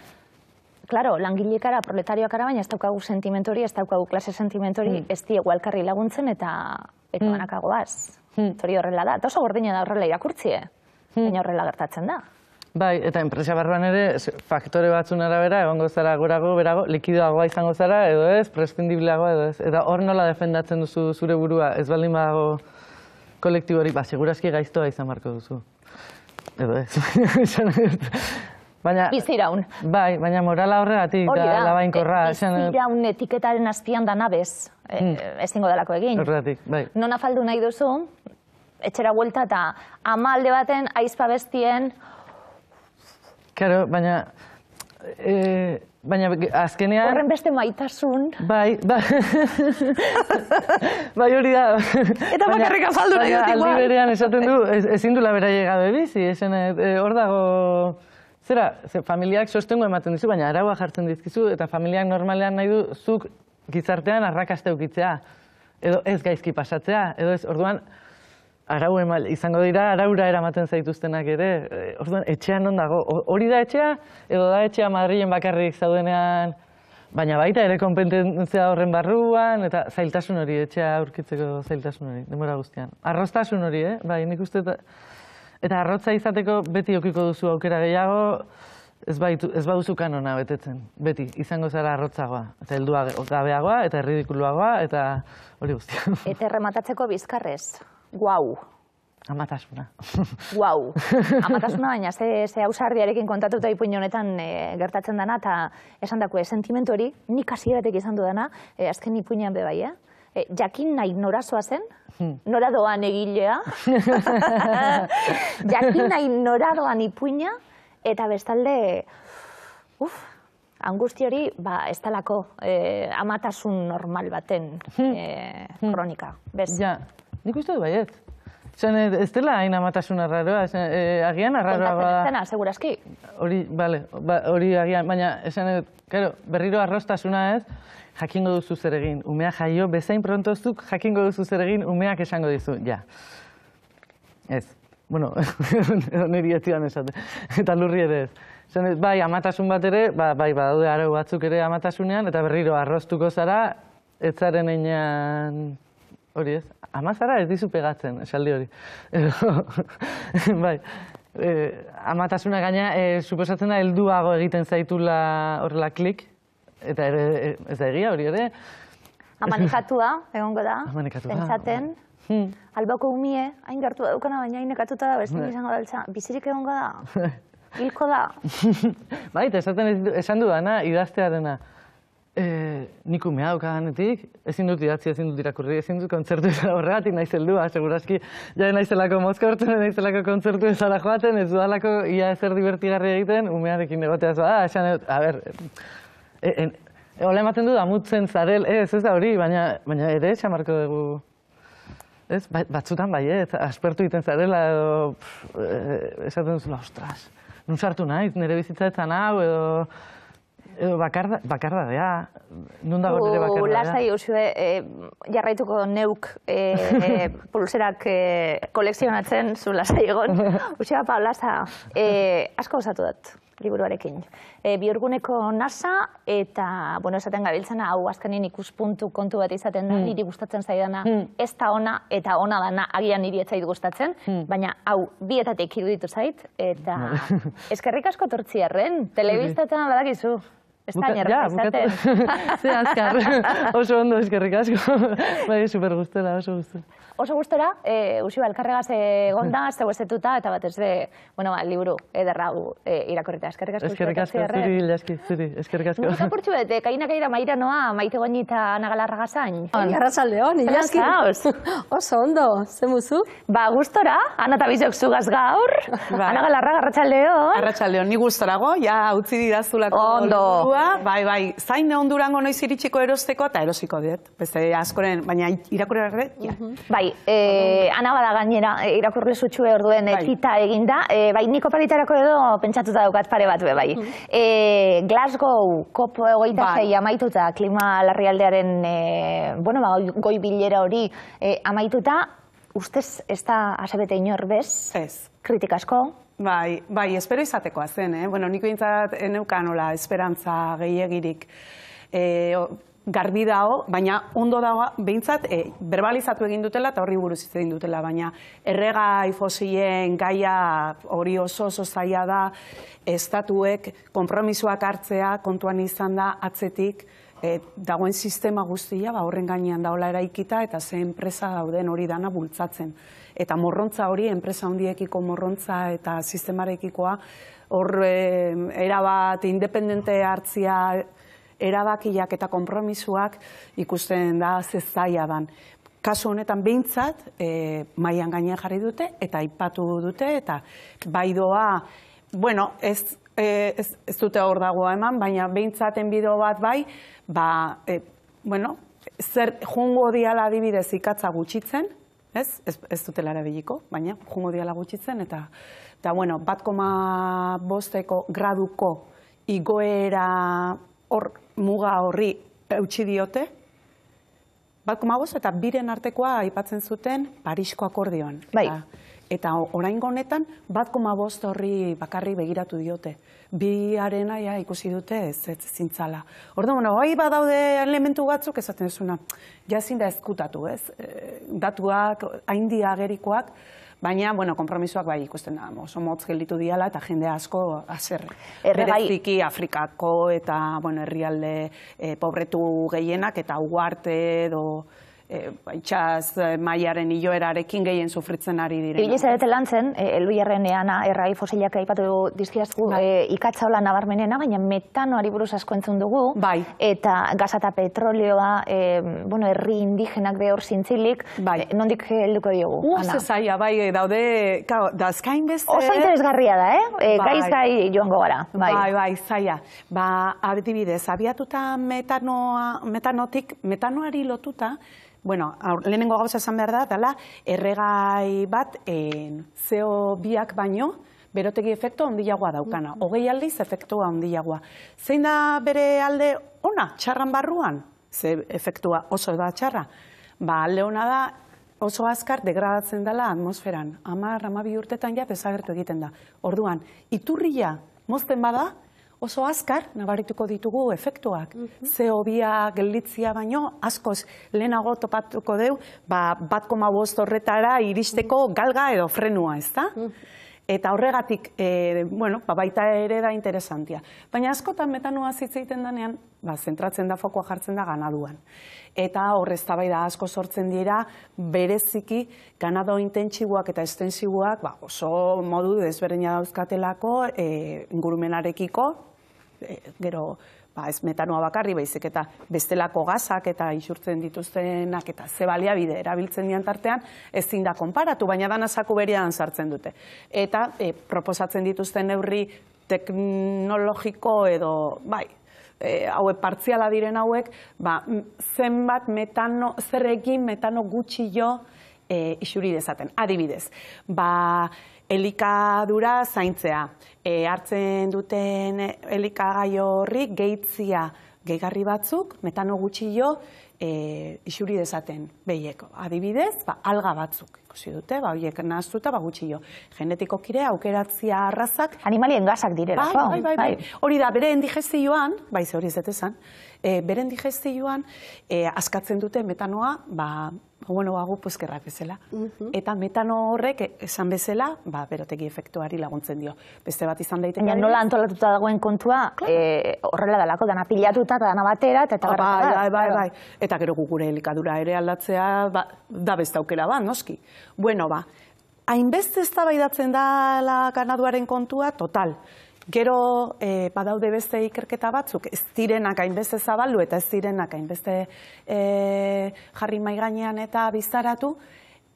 Claro, langilekara, proletarioak ara, baina ez daukagu sentimentori, ez daukagu klase sentimentori, hmm. ez diegu alkarri laguntzen eta hmm. banakagoaz. Zori hmm. horrela da, eta oso gordina da horrela irakurtzie, baina horrela gertatzen da. Bai, eta enpresa barruan ere, faktore batzun arabera, egongo zara gorago, berago, likidoagoa izango zara, edo ez, prescindibleagoa, edo ez. Eta hor nola defendatzen duzu zure burua, ez baldin badago kolektibori, ba, segurazki gaiztoa izan marko duzu. Edo ez. biziraun. Bai, baina moral horregatik da labainkorra. Hori da, etiketaren azpian da nabez, eh, hmm. ezingo delako egin. Horregatik, bai. Non afaldu nahi duzu, etxera huelta eta ama alde baten, aizpa bestien... Karo, baina... Eh, baina azkenean... Horren beste maitasun. Bai, bai. Bai hori da. Eta bakarrik afaldu nahi dut igual. Aldi berean esaten du, ezin du laberaiek gabe bizi. Eh, hor dago zera, zera, familiak sostengo ematen dizu, baina araua jartzen dizkizu, eta familiak normalean nahi du zuk gizartean arrakaste ukitzea, edo ez gaizki pasatzea, edo ez, orduan, arau izango dira, araura eramaten zaituztenak ere, e, orduan, etxean non dago, hori da etxea, edo da etxea Madrilen bakarrik zaudenean, baina baita ere kompetentzia horren barruan, eta zailtasun hori, etxea aurkitzeko zailtasun hori, demora guztian. Arroztasun hori, eh? bai, nik uste, Eta arrotza izateko beti okiko duzu aukera gehiago, ez, baitu, ez baduzu kanona betetzen. Beti, izango zara arrotzagoa. Eta heldua gabeagoa, eta erridikuloagoa eta hori guztia. Eta errematatzeko bizkarrez, guau. Amatasuna. Guau, wow. amatasuna baina ze, ze ausardiarekin kontatuta ipuin honetan eh, gertatzen dana, eta esan dako, eh, sentimentu hori, nik hasieratek izan dudana, e, azken ipuinean bebai, eh? eh, jakin nahi zen, hmm. nora doan egilea, jakin nahi nora doan ipuina, eta bestalde, uff, angusti hori, ba, ez talako eh, amatasun normal baten hmm. eh, hmm. kronika, bez? Ja, nik uste du baiet. Zan, ez dela hain amatasun arraroa, e, agian arraroa... Kontatzen ba- dena, seguraski. Hori, bale, ba, agian, baina, esan, karo, berriro arrostasuna ez, jakingo duzu zer Umea umeak jaio, bezain prontoztuk jakingo duzu zer umeak esango dizu, ja. Ez, bueno, niri ez zidan eta lurri ere ez. Zan bai, amatasun bat ere, ba, bai, badaude arau batzuk ere amatasunean, eta berriro arroztuko zara, ez zaren einean, hori ez, amazara ez dizu pegatzen, esaldi hori. bai, eh, amatasuna gaina, eh, suposatzen da, helduago egiten zaitula horrela klik, eta ere, ez da egia hori ere. Amanekatua, egongo da. Amanekatua. Pentsaten, hmm. albako umie, hain gertu da dukana, baina hain ekatuta da, beste hmm. izango daltza, bizirik egongo da, hilko da. Bai, eta esaten esan dudana, idaztearena, eh, nik umea daukadanetik, ezin dut idatzi, ezin dut irakurri, ezin dut kontzertu ezala horregatik nahi zeldu, ah, aski, jaren nahi zelako mozka hortzen, nahi zelako kontzertu joaten, ez dudalako, ia ezer divertigarri egiten, umearekin negotea zua, ah, esan dut, a ber, E, e, Ola ematen du da mutzen zarel, ez, ez da hori, baina, baina ere etxamarko dugu. Ez, bai, batzutan bai, ez, aspertu egiten zarela, edo, e, esaten duzula, ostras, nun sartu nahi, nire bizitza hau, edo, edo bakarda, bakarda, ja, nun dago bakarda. Lasta, Iusio, e, jarraituko neuk e, e, pulserak e, koleksionatzen zu lasta egon. Iusio, pa, lasta, e, asko osatu dut liburuarekin. E, eh, biurguneko nasa, eta, bueno, esaten gabiltzena, hau azkenin ikuspuntu kontu bat izaten da, mm. niri gustatzen zaidana, hmm. ez da ona, eta ona dana, agian niri etzait gustatzen, hmm. baina, hau, bietatek iruditu zait, eta, eskerrik asko tortziarren, telebiztatzen badakizu. Estañer, ja, bukatu. Zer azkar, oso ondo eskerrik asko. bai, super gustela, oso gustela oso gustora, eh, usi Elkarregaz egonda, ze eta bat ez be bueno, ba, liburu, ederra gu, e, eh, irakorrita. Eskerrik asko. Eskerrik asko, zuri, leski, zuri, eskerrik asko. bete, kaina kaira maira noa, maite goni eta nagalarra gazain. Iarra Oso ondo, ze muzu? Ba, gustora, anatabizok zugas gaur, ba. anagalarra garratxalde ni gustarago ja, utzi didazulako. Ondo. Bai, bai, zain neon durango noiz iritsiko erosteko, eta erosiko dut. Beste askoren, baina irakurera gure, ja. Bai, e, ana bada gainera eh, irakurri sutxue orduen eh, bai. eginda, e, bai ni edo pentsatuta daukat pare bat be bai. Mhm. Glasgow kopo 26 bai. amaituta klima larrialdearen e, bueno, ba, goi bilera hori e, amaituta ustez ez da hasbete inor bez. Ez. Bai, bai, espero izatekoa zen, eh. Bueno, nik neukan hola esperantza gehiegirik. E, garbi dago, baina ondo dago behintzat e, eh, berbalizatu egin dutela eta horri buruz hitz egin dutela, baina errega ifosien gaia hori oso oso zaila da estatuek konpromisoak hartzea kontuan izan da atzetik e, dagoen sistema guztia ba, horren gainean daola eraikita eta ze enpresa dauden hori dana bultzatzen. Eta morrontza hori, enpresa handiekiko morrontza eta sistemarekikoa, hor e, erabat independente hartzia erabakiak eta konpromisuak ikusten da zezaia ban. Kasu honetan behintzat, e, maian gainean jarri dute, eta aipatu dute, eta bai doa, bueno, ez, e, ez, dute hor dagoa eman, baina behintzaten bido bat bai, ba, e, bueno, zer jungo diala adibidez ikatza gutxitzen, ez, ez, ez dute lara biliko, baina jungo diala gutxitzen, eta, eta bueno, bat koma bosteko graduko igoera hor muga horri eutxi diote, bat komagoz eta biren artekoa aipatzen zuten Parisko akordioan. Bai. Eta, eta orain honetan bat horri bakarri begiratu diote. Bi arena ikusi dute ez, ez zintzala. Orduan, bueno, hoi badaude elementu batzuk esaten zuena Jazin da ezkutatu, ez? Eh, datuak, haindi agerikoak, baina, bueno, kompromisoak bai ikusten da, oso motz gelditu diala eta jende asko azer bai. bereziki Afrikako eta, bueno, herrialde eh, pobretu gehienak eta uarte edo E, itxaz e, maiaren ioerarekin gehien sufritzen ari diren. Ibiliz edete lan zen, e, errai fosilak aipatu dizkidazku bai. nabarmenena, baina metanoari buruz asko entzun dugu, bai. eta gaza eta petroleoa, bueno, herri indigenak behor zintzilik, bai. nondik helduko diogu? Uaz zaia, bai, daude, ka, dazkain beste... Oso interesgarria da, eh? E, bai. joango gara. Bai. bai, Ba, abidibidez, abiatuta metanoa, metanotik, metanoari lotuta, Bueno, aur, lehenengo gauza esan behar da, dela, erregai bat en, eh, CO biak baino, berotegi efektu handiagoa daukana. Mm-hmm. Hogei aldiz efektua handiagoa. Zein da bere alde ona, txarran barruan? Ze efektua oso da txarra? Ba, alde ona da oso azkar degradatzen dela atmosferan. Amar, amabi urtetan ja desagertu egiten da. Orduan, iturria mozten bada, oso azkar nabarituko ditugu efektuak. Mhm. ze bia gelditzia baino, askoz lehenago topatuko deu, ba, bat koma horretara iristeko mhm. galga edo frenua, ez da? Mhm. Eta horregatik, eh, bueno, ba, baita ere da interesantia. Baina askotan metanua zitzeiten danean, ba, zentratzen da fokoa jartzen da ganaduan. Eta horrez tabai da asko sortzen dira, bereziki ganado intentsiguak eta estensiguak oso modu desberdina dauzkatelako eh, ingurumenarekiko, gero ba, ez metanoa bakarri baizik eta bestelako gazak eta isurtzen dituztenak eta ze baliabide erabiltzen dian tartean ezin da konparatu, baina dana zaku berian sartzen dute. Eta e, proposatzen dituzten neurri teknologiko edo bai, e, hauek partziala diren hauek, ba, zenbat metano, zer egin metano gutxi jo, e, isuri dezaten. Adibidez, ba, elikadura zaintzea, e, hartzen duten elikagai horri gehitzia gehigarri batzuk, metano gutxi jo, e, isuri dezaten behieko. Adibidez, ba, alga batzuk ikusi dute, ba, horiek naztuta ba, gutxi jo. Genetiko kire, aukeratzia arrazak. Animalien gazak direla. Bai bai, bai, bai, bai, Hori da, bere digestioan, bai, ze hori zetezan, E, beren digestioan e, askatzen dute metanoa ba, ba, bueno, bezala. Eta metano horrek esan bezala, ba, berotegi efektuari laguntzen dio. Beste bat izan daiteke. nola antolatuta dagoen kontua, eh, horrela dalako, dana pilatuta, dana batera, eta eta ba, bai, bai, bai, Eta gero gure helikadura ere aldatzea, ba, da beste aukera ba, noski. Bueno, ba, hainbeste ez da baidatzen da la kanaduaren kontua, total. Gero e, badaude beste ikerketa batzuk, ez direnak hainbeste zabaldu eta ez direnak hainbeste e, jarri maiganean eta bizaratu,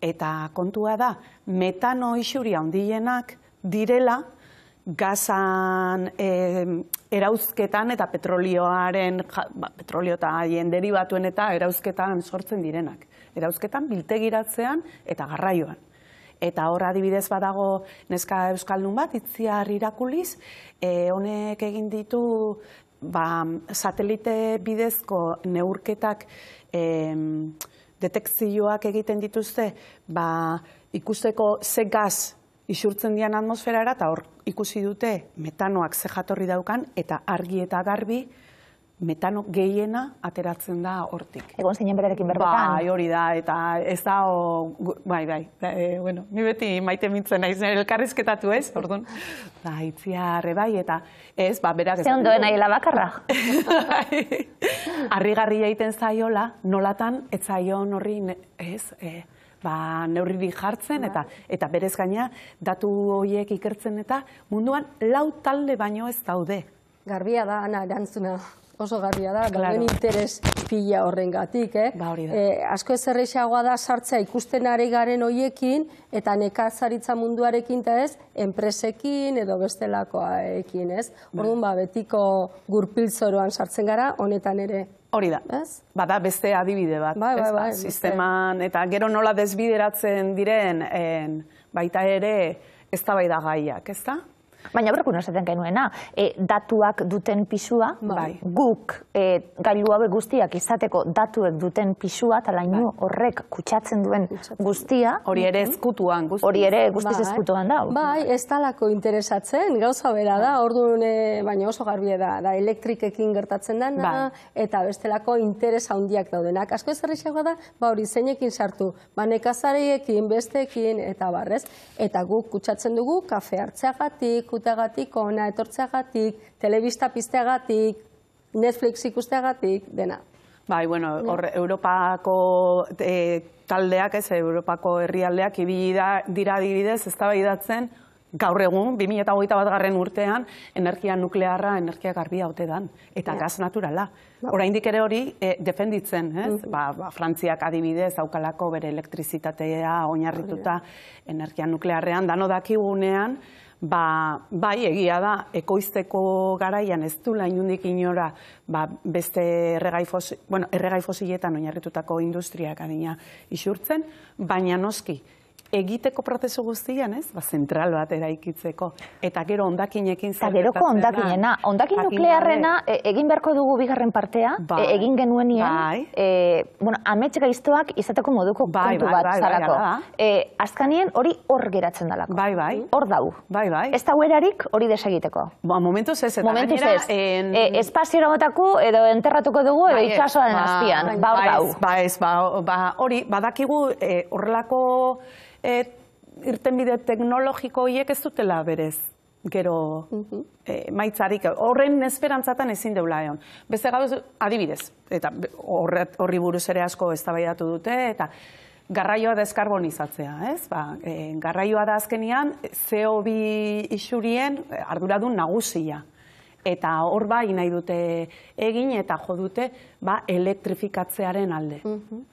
eta kontua da, metano isuri handienak direla, gazan e, erauzketan eta petrolioaren, ja, ba, petrolio eta haien derivatuen eta erauzketan sortzen direnak. Erauzketan, biltegiratzean eta garraioan. Eta hor adibidez badago neska euskaldun bat itziar irakuliz, eh honek egin ditu ba satelite bidezko neurketak e, detekzioak egiten dituzte, ba, ikusteko ze gaz isurtzen dian atmosferara, eta hor ikusi dute metanoak ze jatorri daukan, eta argi eta garbi, metano gehiena ateratzen da hortik. Egon zinen berarekin berbetan. Bai, hori da, eta ez da, bai, bai, e, bueno, ni beti maite mintzen naiz, nire elkarrizketatu ez, orduan. da, bai, itziarre bai, eta ez, ba, berak ez. Zeon duen bakarra. Bai. Arrigarri egiten zaiola, nolatan, ez zaion horri, ez, e, ba, neurri jartzen, ba. eta, eta berez gaina, datu horiek ikertzen, eta munduan lau talde baino ez daude. Garbia da, ana, erantzuna oso garria da, claro. dauen interes pila horren gatik, eh? Ba, hori da. Eh, asko ez errexagoa da sartzea ikusten ari garen hoiekin, eta nekazaritza munduarekin eta ez, enpresekin edo bestelakoekin, ez? Ba. Orduan, ba, betiko gurpiltzoroan sartzen gara, honetan ere. Hori da. Ez? Bada beste adibide bat. Bai, bai, bai, ba, ba, ba, sisteman, eta gero nola desbideratzen diren, en, baita ere, ez da bai gaiak, ez da? Baina no unosetan genuena, e, datuak duten pisua, bai. guk e, gailu hau guztiak izateko datuek duten pisua, eta bai. horrek kutsatzen duen guztia. Hori ere mhm. ezkutuan. Hori ere guztiz bai. ezkutuan da. Bai, ez talako interesatzen, gauza bera da, hor bai. e, baina oso garbi da, da elektrikekin gertatzen da, bai. eta bestelako interes handiak daudenak. Asko ez da, ba hori zeinekin sartu, ba nekazareiekin, besteekin, eta barrez. Eta guk kutsatzen dugu, kafe hartzeagatik, jutagatik, ona etortzeagatik, telebista pizteagatik, Netflix ikusteagatik, dena. Bai, bueno, hor, Europako eh, taldeak, ez, Europako herrialdeak, ibili da, dira adibidez, ez da gaur egun, 2008 bat garren urtean, energia nuklearra, energia garbia ote dan, eta yeah. gaz naturala. No. Ba. Oraindik ere hori e, defenditzen, ez? Mhm. Ba, ba, Frantziak adibidez, aukalako bere elektrizitatea, oinarrituta, energia nuklearrean, dano dakigunean, ba, bai egia da ekoizteko garaian ez du lainundik inora ba, beste erregai fosiletan oinarritutako industriak adina isurtzen, baina noski egiteko prozesu guztian, ez? Ba, zentral bat eraikitzeko. Eta gero ondakinekin zer. Eta geroko ondakinena, ondakin nuklearrena e, egin beharko dugu bigarren partea, e, bai. e, egin genuenean, bai. e, bueno, amets gaiztoak izateko moduko bai, kontu bai, bat zarako. Bai, bai, zalako. E, azkanien hori hor geratzen dalako. Bai, bai. Hor dau. Bai, bai. Ez da huerarik hori desegiteko. Ba, momentuz ez. Eta momentuz gainera, ez. En... E, edo enterratuko dugu edo bai, itxasoaren ba, azpian. Ba, ba ba, ba, ba, ba, ba, ba, ba, ba, ba, eh, irtenbide teknologiko horiek ez dutela berez gero e, maitzarik horren esperantzatan ezin deula egon. Beste gauz, adibidez, eta horri buruz ere asko eztabaidatu dute, eta garraioa deskarbonizatzea, ez? Ba, e, garraioa da azkenian CO2 isurien eh, arduradun nagusia. Eta hor bai nahi dute egin eta jo dute ba, elektrifikatzearen alde. Uhum.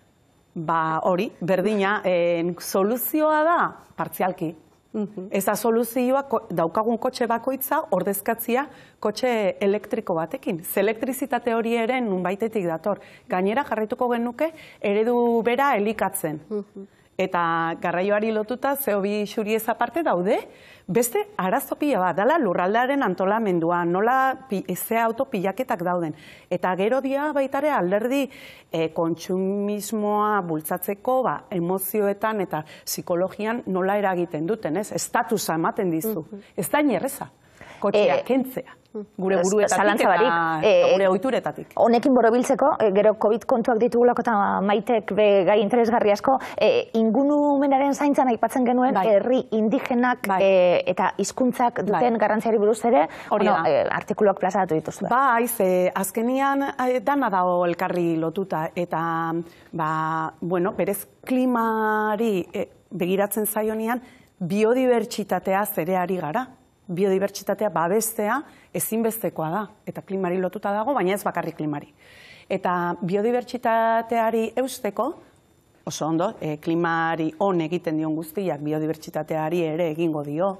Ba hori, berdina, en, soluzioa da, partzialki. Ez da soluzioa daukagun kotxe bakoitza, ordezkatzia kotxe elektriko batekin. Ze elektrizitate hori ere nunbaitetik dator. Gainera jarraituko genuke eredu bera elikatzen. Eta garraioari lotuta, zeo xuriez parte aparte daude, Beste arazo pila bat, dala lurraldearen antolamendua, nola pi, ze autopilaketak dauden. Eta gero dia baitare alderdi e, kontsumismoa bultzatzeko, ba, emozioetan eta psikologian nola eragiten duten, ez? Estatusa ematen dizu. Mm -hmm. Ez da nierreza, kotxeak e, eh, kentzea gure buruetatik eta, eh, gure ohituretatik. Honekin borobiltzeko, eh, gero COVID kontuak ditugulako eta maitek be gai interesgarri asko, eh, ingunumenaren zaintzan aipatzen genuen bai. herri indigenak bai. eta hizkuntzak bai. duten bai. garrantziari buruz ere, Hori bueno, e, artikuluak plazatu dituzu. Ba, aiz, azkenian e, dana dago elkarri lotuta eta ba, bueno, berez klimari begiratzen zaionean biodibertsitatea ere ari gara biodibertsitatea babestea ezinbestekoa da. Eta klimari lotuta dago, baina ez bakarrik klimari. Eta biodibertsitateari eusteko, oso ondo, e, klimari on egiten dion guztiak, biodibertsitateari ere egingo dio,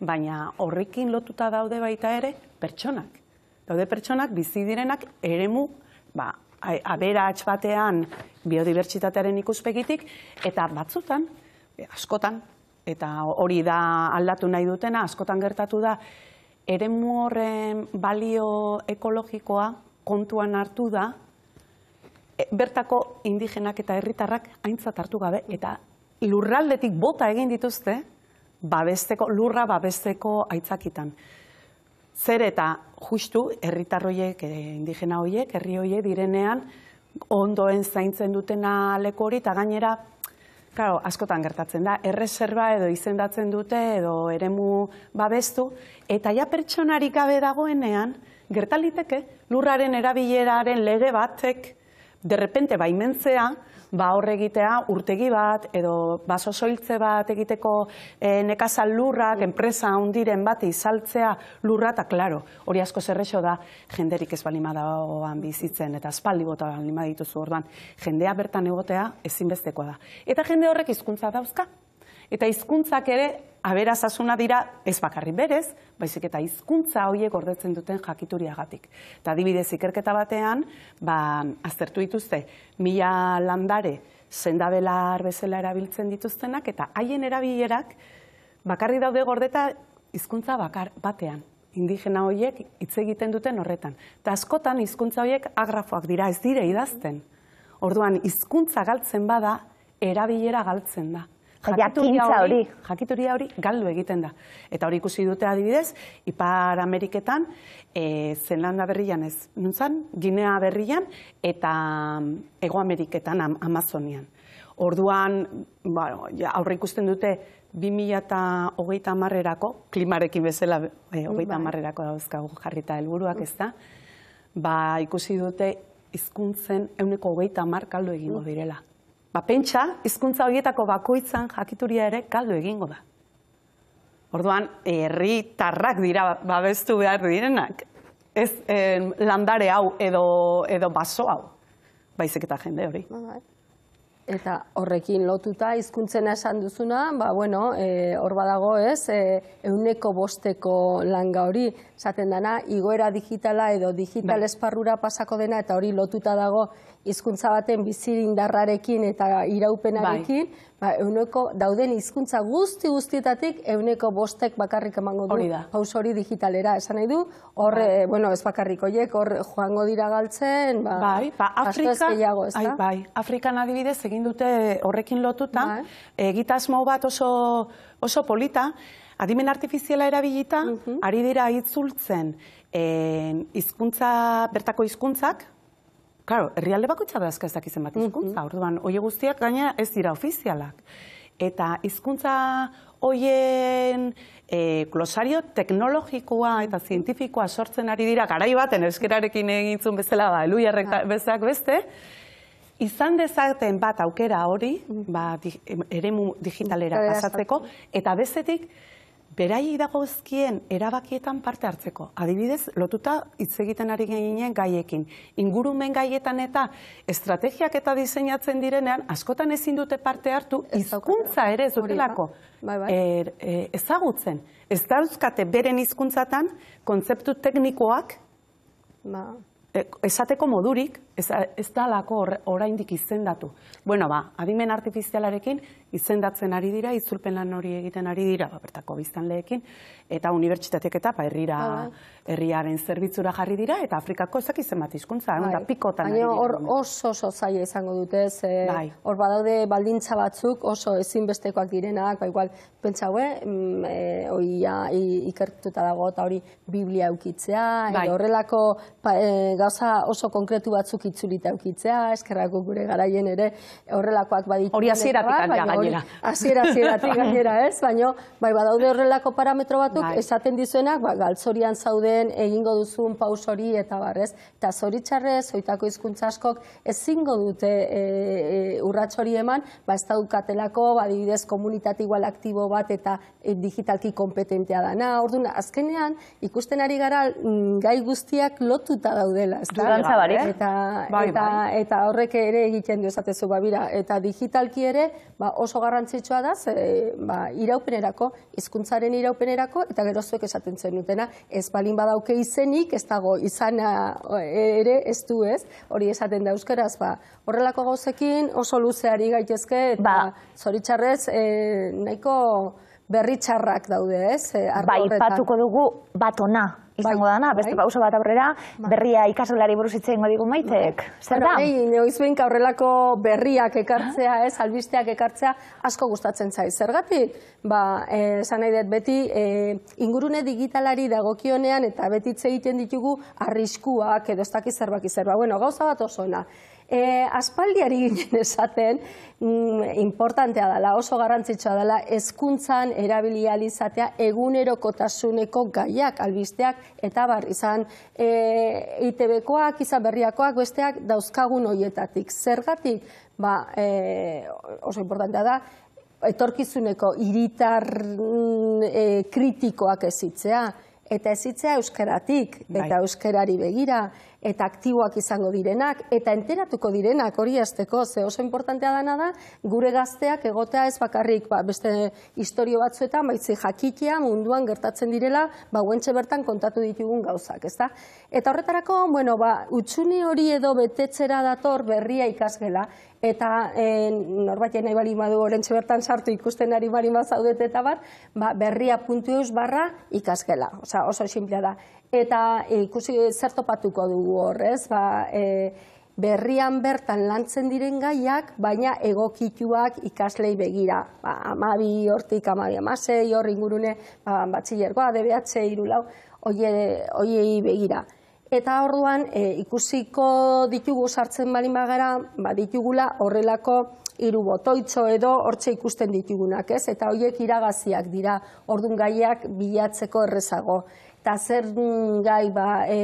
baina horrekin lotuta daude baita ere pertsonak. Daude pertsonak bizi direnak eremu ba, aberats batean biodibertsitatearen ikuspegitik eta batzutan e, askotan eta hori da aldatu nahi dutena, askotan gertatu da, ere horren balio ekologikoa kontuan hartu da, e, bertako indigenak eta herritarrak aintzat hartu gabe, eta lurraldetik bota egin dituzte, babesteko, lurra babesteko aitzakitan. Zer eta justu herritarroiek e, indigena hoiek, herri hoiek direnean ondoen zaintzen dutena leko hori eta gainera Claro, askotan gertatzen da, erreserba edo izendatzen dute edo eremu babestu eta ja pertsonarik gabe dagoenean gertaliteke lurraren erabileraren lege batek de repente baimentzea ba horre egitea urtegi bat edo baso soiltze bat egiteko e, nekazal lurrak, enpresa hundiren bat izaltzea lurra eta klaro, hori asko zerrexo da jenderik ez balima dagoan bizitzen eta espaldi bota balima dituzu ordan jendea bertan egotea ezinbestekoa da. Eta jende horrek hizkuntza dauzka, eta hizkuntzak ere aberazasuna dira ez bakarri berez, baizik eta hizkuntza horiek gordetzen duten jakituriagatik. Eta adibidez ikerketa batean, ba, aztertu dituzte, mila landare sendabelar bezala erabiltzen dituztenak eta haien erabilerak bakarri daude gordeta hizkuntza bakar batean indigena horiek hitz egiten duten horretan. Ta askotan hizkuntza horiek agrafoak dira, ez dire idazten. Orduan hizkuntza galtzen bada, erabilera galtzen da jakintza hori. Jakituria hori galdu egiten da. Eta hori ikusi dute adibidez, ipar Ameriketan, e, zenlanda berrian ez, nintzen, ginea berrian, eta ego Ameriketan, Amazonian. Orduan, bueno, ba, ja, aurre ikusten dute, 2008 amarrerako, klimarekin bezala, e, bai. 2008 marrerako jarrita helburuak ez da, ba, ikusi dute, izkuntzen, euneko hogeita markaldu egingo direla. Ba, pentsa, hizkuntza horietako bakoitzan jakituria ere kaldu egingo da. Orduan, herri tarrak dira babestu behar direnak. Ez landare hau edo, edo baso hau. Baizik eta jende hori. Eta horrekin lotuta hizkuntzena esan duzuna, ba, bueno, e, hor badago ez, e, eh, euneko bosteko langa hori, Zaten dana, igoera digitala edo digital bai. esparrura pasako dena, eta hori lotuta dago hizkuntza baten bizirin darrarekin eta iraupenarekin, bai. ba, euneko dauden hizkuntza guzti guztietatik euneko bostek bakarrik emango du hori hori digitalera. Esan nahi du, hor, bai. eh, bueno, ez bakarrik hor joango dira galtzen, ba, bai, ba, Afrika, ez ai, bai, Afrikan adibidez, egin dute horrekin lotuta, bai. egitasmo bat oso, oso polita, Adimen artifiziala erabilita, mhm. ari dira itzultzen eh, hizkuntza bertako hizkuntzak, Claro, herrialde bako itxada eskazak dakizen bat mhm. izkuntza, mm orduan, oie guztiak gaina ez dira ofizialak. Eta hizkuntza hoien e, eh, klosario teknologikoa eta zientifikoa sortzen ari dira, garai baten eskerarekin egintzun bezala, ba, elu bezak beste, izan dezaten bat aukera hori, mhm. ba, eremu digitalera pasatzeko, eta bezetik, berai dagozkien erabakietan parte hartzeko. Adibidez, lotuta hitz egiten ari ginen gaiekin. Ingurumen gaietan eta estrategiak eta diseinatzen direnean, askotan ezin dute parte hartu, izkuntza ere zutelako. Bai, bai. er, e, ezagutzen, ez dauzkate beren izkuntzatan, kontzeptu teknikoak, ba. E, esateko modurik, ez, ez da lako oraindik izendatu. Bueno, ba, adimen artifizialarekin izendatzen ari dira, itzulpen lan hori egiten ari dira, ba, bertako biztanleekin, eta unibertsitatek eta ba, bai. herriaren zerbitzura jarri dira, eta Afrikako ezak izen bat izkuntza, bai. da pikotan Baino, ari dira. Hor oso oso zaila izango dute, ze bai. hor badaude baldintza batzuk oso ezinbestekoak direnak, ba, igual, pentsa hue, mm, eh, oia ikertuta dago eta hori biblia eukitzea, bai. horrelako eh, gaza oso konkretu batzuk itzulita eukitzea, eskerrako gure garaien ere horrelakoak baditu. Hori azieratik gainera. Azier, azieratik gainera, ez? Baina, bai, badaude horrelako parametro batuk, bai. esaten dizuenak, ba, galtzorian zauden egingo duzun paus hori eta barrez. Eta zoritxarrez, oitako hizkuntza askok, ezingo dute e, e, urrats hori eman, ba, ez daukatelako, ba, komunitate igual aktibo bat eta e, digitalki kompetentea dana. Orduan, azkenean, ikusten ari gara, mm, gai guztiak lotuta daudela. Ez da? Eta, Bai, bai, eta, bai. eta horrek ere egiten du esatezu babira. Eta digitalki ere ba, oso garrantzitsua da, ze, ba, iraupenerako, hizkuntzaren iraupenerako, eta gerozuek esaten zen dutena, ez balin badauke izenik, ez dago izana ere ez du ez, hori esaten da euskaraz, ba, horrelako gauzekin oso luzeari gaitezke, eta ba. zoritxarrez eh, nahiko berri txarrak daude, ez? Eh, bai, patuko dugu ona izango dana, beste bai. pauso bat aurrera, bai. berria ikasolari buruz itzen eingo digu maitek. Bai. Zer da? Bueno, bai, noiz aurrelako berriak ekartzea, ez, albisteak ekartzea asko gustatzen zaiz. Zergatik? Ba, eh, esan nahi beti e, ingurune digitalari dagokionean eta betitze egiten ditugu arriskuak edo ez dakiz zerbaki zerba. Bueno, gauza bat osoena. Eh, aspaldiari ginen esaten, mm, importantea dela, oso garrantzitsua dela, hezkuntzan erabilializatea eguneroko tasuneko gaiak, albisteak, eta bar, izan, eitebekoak, eh, izan berriakoak, besteak, dauzkagun hoietatik. Zergatik, ba, eh, oso importantea da, etorkizuneko iritar mm, kritikoak ezitzea, eta ezitzea euskaratik, bai. eta euskerari begira, eta aktiboak izango direnak, eta enteratuko direnak hori azteko, ze oso importantea dana da, gure gazteak egotea ez bakarrik, ba, beste historio batzuetan, baitzi jakikia munduan gertatzen direla, ba, uentxe bertan kontatu ditugun gauzak, ez da? Eta horretarako, bueno, ba, utxuni hori edo betetzera dator berria ikasgela, eta e, norbait badu ibali madu bertan sartu ikusten ari bali mazaudet eta bat, ba, berria puntu barra ikasgela, osa oso simplea da eta eh, ikusi eh, zertopatuko dugu horrez, ba, e, berrian bertan lantzen diren gaiak, baina egokituak ikaslei begira. Ba, amabi hortik, amabi amasei, hor ingurune, ba, batxillergoa, debeatze, irulau, horiei begira. Eta orduan e, ikusiko ditugu sartzen bali magara, ba, ditugula horrelako hiru toitzo edo hortxe ikusten ditugunak, ez? Eta horiek iragaziak dira, ordun gaiak bilatzeko errezago. Eta zer gai ba, e,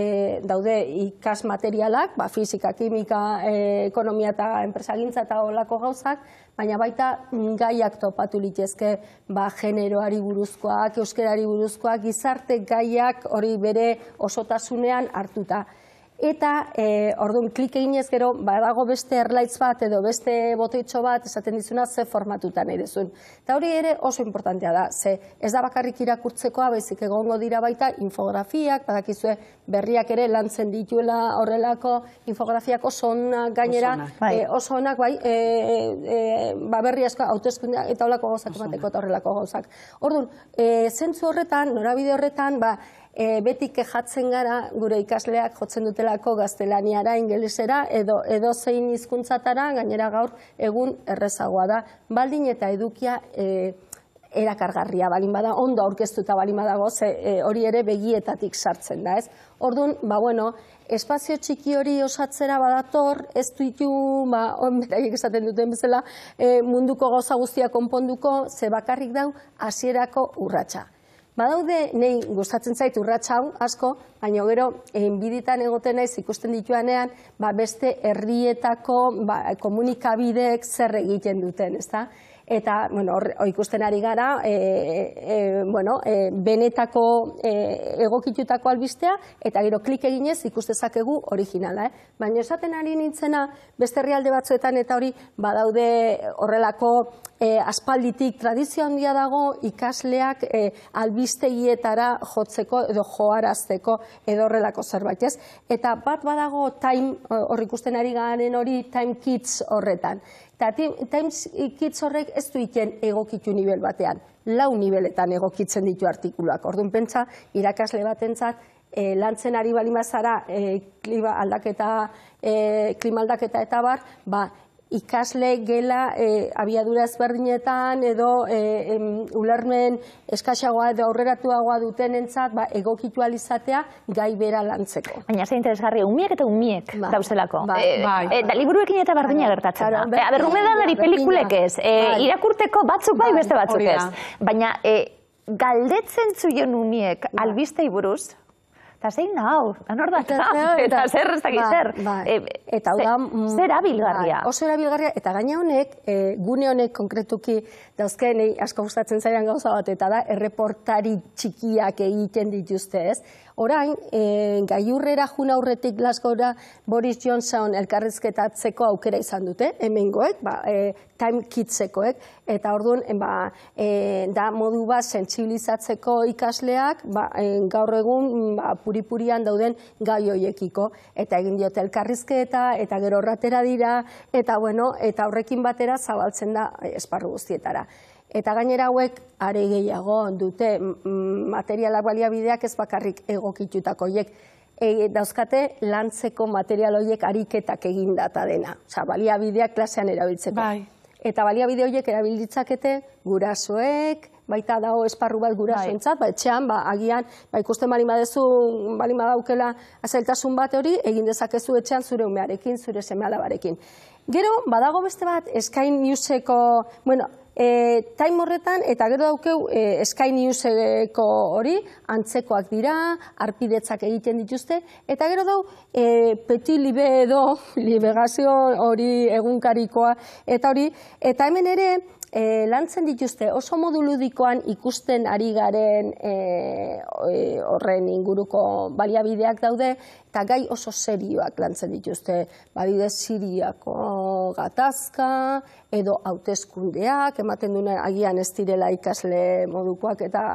daude ikas materialak, ba, fizika, kimika, e, ekonomia eta enpresagintza eta olako gauzak, baina baita gaiak topatu litezke ba, generoari buruzkoak, euskerari buruzkoak, gizarte gaiak hori bere osotasunean hartuta eta e, orduan klik egin ez gero, badago beste erlaitz bat edo beste botoitxo bat esaten dizuna ze formatutan nahi dezun. Eta hori ere oso importantea da, ze ez da bakarrik irakurtzekoa, baizik egongo dira baita infografiak, badakizue berriak ere lantzen dituela horrelako infografiak oso onak gainera, oso onak, e, bai. bai, e, e, ba berri asko hautezkunde eta holako gauzak emateko eta horrelako gauzak. Orduan, e, zentzu horretan, norabide horretan, ba, e, beti kejatzen gara gure ikasleak jotzen dutelako gaztelaniara, ingelesera edo edo zein hizkuntzatara gainera gaur egun errezagoa da. Baldin eta edukia e, erakargarria balin bada, ondo aurkeztuta balin badago, ze e, hori ere begietatik sartzen da, ez? Orduan, ba bueno, espazio txiki hori osatzera badator, ez ditu, ba, esaten duten bezala, e, munduko goza guztia konponduko, ze bakarrik dau, hasierako urratsa. Badaude nei gustatzen zait urratsa hau asko, baina gero einbiditan eh, egoten naiz ikusten dituanean, ba beste herrietako ba, komunikabideek zer egiten duten, ezta? eta bueno, hor, ikusten ari gara e, e, bueno, e, benetako e, egokitutako albistea eta gero klik eginez ikustezakegu originala. Eh? Baina esaten ari nintzena beste herrialde batzuetan eta hori badaude horrelako e, aspalditik tradizio handia dago ikasleak e, albistegietara jotzeko edo joarazteko edo horrelako zerbait ez. Eta bat badago time e, hor ikusten ari garen hori time kids horretan. Eta Times Kids horrek ez du iken egokitu nivel batean. Lau niveletan egokitzen ditu artikuluak. Orduan pentsa, irakasle bat entzat, eh, lantzen ari balimazara e, eh, klima aldaketa, e, klima aldaketa eta bar, ba, ikasle gela e, abiadura ezberdinetan edo e, em, ulermen eskaxagoa edo aurreratuagoa dutenentzat ba egokitu alizatea gai bera lantzeko. Baina zein interesgarri umiek eta umiek ba, dauzelako. da ba, eh, bai. eh, liburuekin eta berdina gertatzen da. Ber, e, da pelikulek ez. E, irakurteko batzuk bai, bai beste batzuk ez. Baina e, galdetzen zuion umiek ba. albistei buruz, eta zein da hau, anor da, eta zer, ez ba, ba. Eh, Eta hau da, zera mm, bilgarria. Ba, oso bilgarria, eta gaina honek, eh, gune honek konkretuki dauzkenei asko gustatzen zailan gauza bat, eta da, erreportari txikiak egiten dituzte ez, Orain, e, eh, gaiurrera jun aurretik lasgora Boris Johnson elkarrizketatzeko aukera izan dute, hemengoek, ba, e, time kitzekoek, eta orduan, eh, ba, e, da modu bat sentsibilizatzeko ikasleak, ba, e, gaur egun ba, puripurian dauden gai hoiekiko, eta egin diote elkarrizketa, eta gero ratera dira, eta bueno, eta horrekin batera zabaltzen da esparru guztietara. Eta gainera hauek are gehiago dute materialak baliabideak ez bakarrik egokitutako e, dauzkate lantzeko material hoiek ariketak egin data dena. Osea, baliabideak klasean erabiltzeko. Bai. Eta baliabide hoiek erabiltzakete gurasoek, baita dago esparru bat gurasoentzat, bai. ba etxean ba agian ba ikusten bali badezu bali badaukela azeltasun bat hori egin dezakezu etxean zure umearekin, zure semealabarekin. Gero badago beste bat eskain Newseko, bueno, e, time eta gero daukeu e, Sky Newseko hori, antzekoak dira, arpidetzak egiten dituzte, eta gero dau, e, peti libe edo, libegazio hori egunkarikoa, eta hori, eta hemen ere, E, lantzen dituzte oso modu ludikoan ikusten ari garen e, e, horren inguruko baliabideak daude eta gai oso serioak lantzen dituzte. Badide Siriako gatazka edo hauteskundeak ematen duen agian ez direla ikasle modukoak eta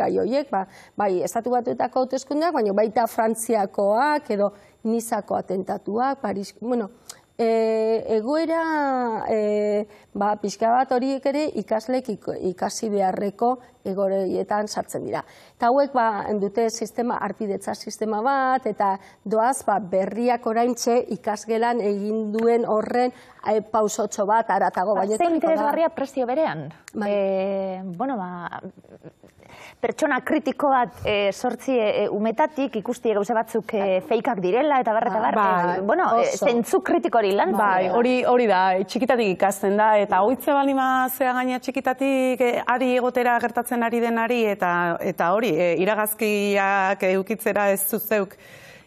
gai horiek ba, bai, estatu batuetako hauteskundeak, baina baita Frantziakoak edo Nizako atentatuak, Paris, bueno, e, egoera e, ba, pixka bat horiek ere ikaslek ikasi beharreko egoreietan sartzen dira. Eta hauek ba, dute sistema, arpidetza sistema bat, eta doaz ba, berriak orain txe ikasgelan egin duen horren e, pausotxo bat aratago. Ba, zein interesgarria presio berean? Bai. E, bueno, ba, pertsona kritiko bat e, sortzi eh, eh, umetatik ikusti gauze batzuk e, feikak direla eta barra eta ah, barra. Bai, bueno, zentzu kritiko hori lan. Bai, hori, hori da, txikitatik ikasten da, eta hori yeah. bali gaina txikitatik ari egotera gertatzen ari denari, eta, eta hori, e, iragazkiak eukitzera ez zuzeuk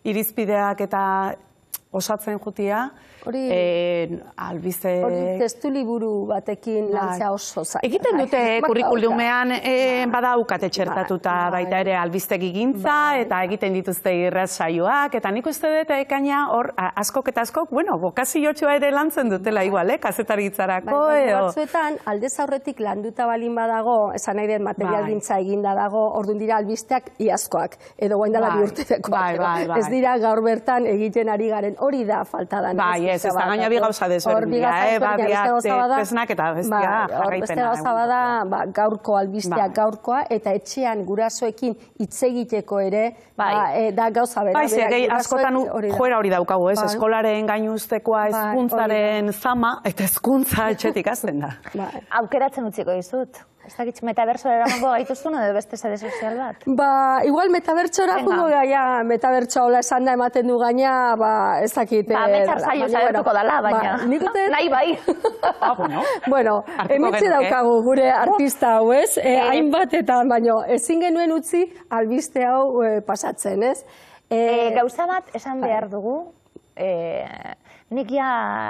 irizpideak eta osatzen jutia, Hori, eh, albize... testu liburu batekin bai. lantzea oso zaila. Egiten bai. dute eh, kurrikulumean eh, badaukat etxertatuta bai, baita ere albizte gintza, eta egiten dituzte irrez saioak, eta nik uste dut ekaina eh, hor askok eta askok, bueno, bokazio ere lantzen dutela bai. igual, eh, kazetaritzarako. batzuetan, aldez aurretik landuta balin badago, esan nahi den material bai. eginda dago, ordun dira albisteak iazkoak, edo guain dela bai. bai, bai, bai. Ez dira gaur bertan egiten ari garen, hori da faltadan. Bai, Bai, ez, ez da gaina bi gauza desberdina, eh, ba, bi tesnak eta bai, bestia ba, jarraipena. Beste gauza bada, ba, gaurko albistea bai. gaurkoa, eta etxean gurasoekin itzegiteko ere, ba, e, da gauza bera. Ba, askotan joera hori daukagu, ez, eskolaren gainuztekoa, ezkuntzaren zama, eta ezkuntza etxetik azten da. Ba. Aukeratzen utziko dizut, Ez dakit, metabertsora eramango gaituzun edo beste zare sozial bat? Ba, igual metabertsora jugo gaia, metabertsa hola esan da ematen du gaina, ba, ez dakit. Ba, eh, metzartzaio zabertuko dala, ba, baina. Ba, Nahi bai. bueno, emetxe daukagu gure artista hau, ez? Eh, eh. hainbat eta, baino, ezin genuen utzi albiste hau pasatzen, ez? gauza bat, esan bai. behar dugu, Nik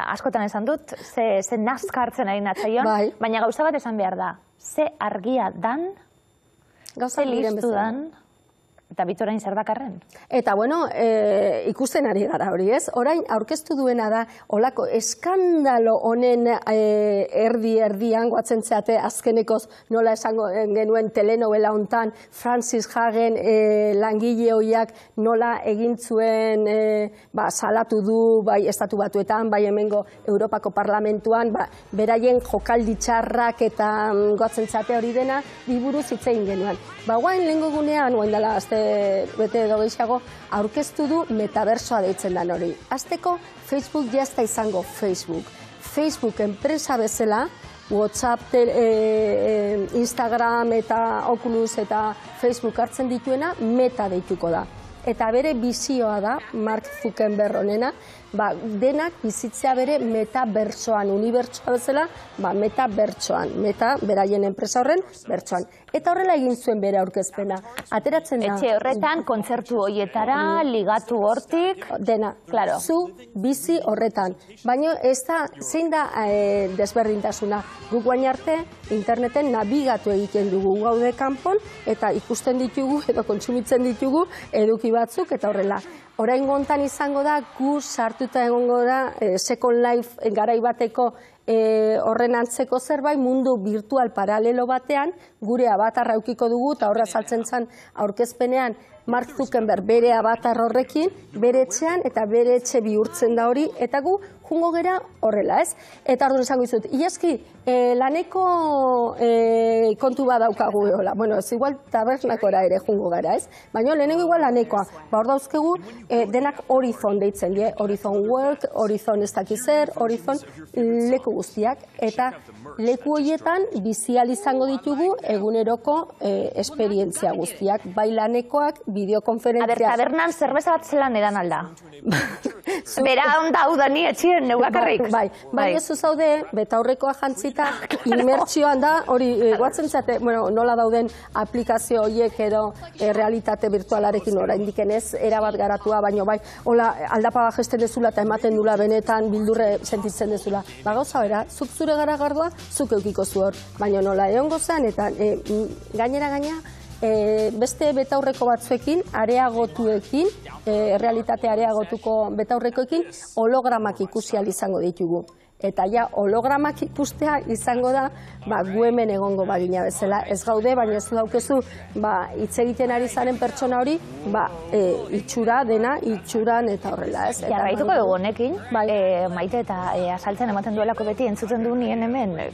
askotan esan dut, ze, ze nazkartzen ari natzaion, bai. baina gauza bat esan behar da. Ze argia dan, gauza ze listu dan, Eta bitu orain zer bakarren? Eta bueno, eh, ikusten ari gara hori ez? Orain aurkeztu duena da, olako eskandalo honen eh, erdi-erdian, guatzen zeate azkenekoz nola esango genuen telenovela hontan Francis Hagen eh, langile hoiak nola egintzuen ba, salatu du, bai estatu batuetan, bai hemengo Europako Parlamentuan, ba, beraien jokaldi txarrak eta mm, guatzen zeate hori dena, diburu zitzein genuen. Ba guain lehen gunean, guain azte, bete edo gehiago, aurkeztu du metabersoa deitzen den hori. Azteko, Facebook jazta izango Facebook. Facebook enpresa bezala, Whatsapp, eh, eh, Instagram eta Oculus eta Facebook hartzen dituena, meta deituko da. Eta bere bizioa da, Mark Zuckerberg honena, ba, denak bizitzea bere meta bertsoan, unibertsoa bezala, ba, meta bertsoan, meta beraien enpresa horren bertsoan. Eta horrela egin zuen bere aurkezpena. Ateratzen da. Etxe horretan kontzertu hoietara ligatu hortik dena. Claro. Zu bizi horretan. Baina ez da zein da eh, desberdintasuna. Guk gain arte interneten nabigatu egiten dugu gaude kanpon eta ikusten ditugu edo kontsumitzen ditugu eduki batzuk eta horrela. Orain gontan izango da gu sartu eta egongo da e, Second Life eh, garai bateko e, horren antzeko zerbait mundu virtual paralelo batean gure abatarra eukiko dugu eta horra saltzen zen aurkezpenean Mark Zuckerberg bere abatar horrekin bere etxean eta bere etxe bihurtzen da hori eta gu jungo gera horrela, ez? Eta ordu esango dizut, ieski e, eh, laneko e, kontu bat daukagu Bueno, ez igual tabernakora ere jungo gara, ez? Baina lehenengo igual lanekoa. Ba hor dauzkegu eh, denak horizon deitzen die, horizon work, horizon estakizer, horizon leku guztiak eta leku hoietan bizial izango ditugu eguneroko eh, esperientzia guztiak, bai lanekoak, bideokonferentzia... Aber, tabernan zerbeza bat zelan edan alda. Bera da hau da ni etxien neugakarrik. Bai, bai, bai. bai. ezu zaude, beta horrekoa jantzita, inmertsioan da, hori, eh, guatzen zate, bueno, nola dauden aplikazio horiek edo eh, realitate virtualarekin orain dikenez, erabat garatua, baino bai, hola, aldapa jesten dezula eta ematen dula benetan bildurre sentitzen dezula. Ba, gauza, zuk zure gara zuk eukiko zu Baina nola egon gozan, eta e, gainera gaina, e, beste betaurreko batzuekin, areagotuekin, e, realitate areagotuko betaurrekoekin, hologramak ikusial izango ditugu eta ja hologramak ikustea izango da ba gu hemen egongo bagina bezala ez gaude baina ez daukezu ba hitz egiten ari zaren pertsona hori ba e, itxura dena itxuran eta horrela ez eta dugu honekin bai. E, maite eta e, asaltzen ematen duelako beti entzuten du nien hemen e,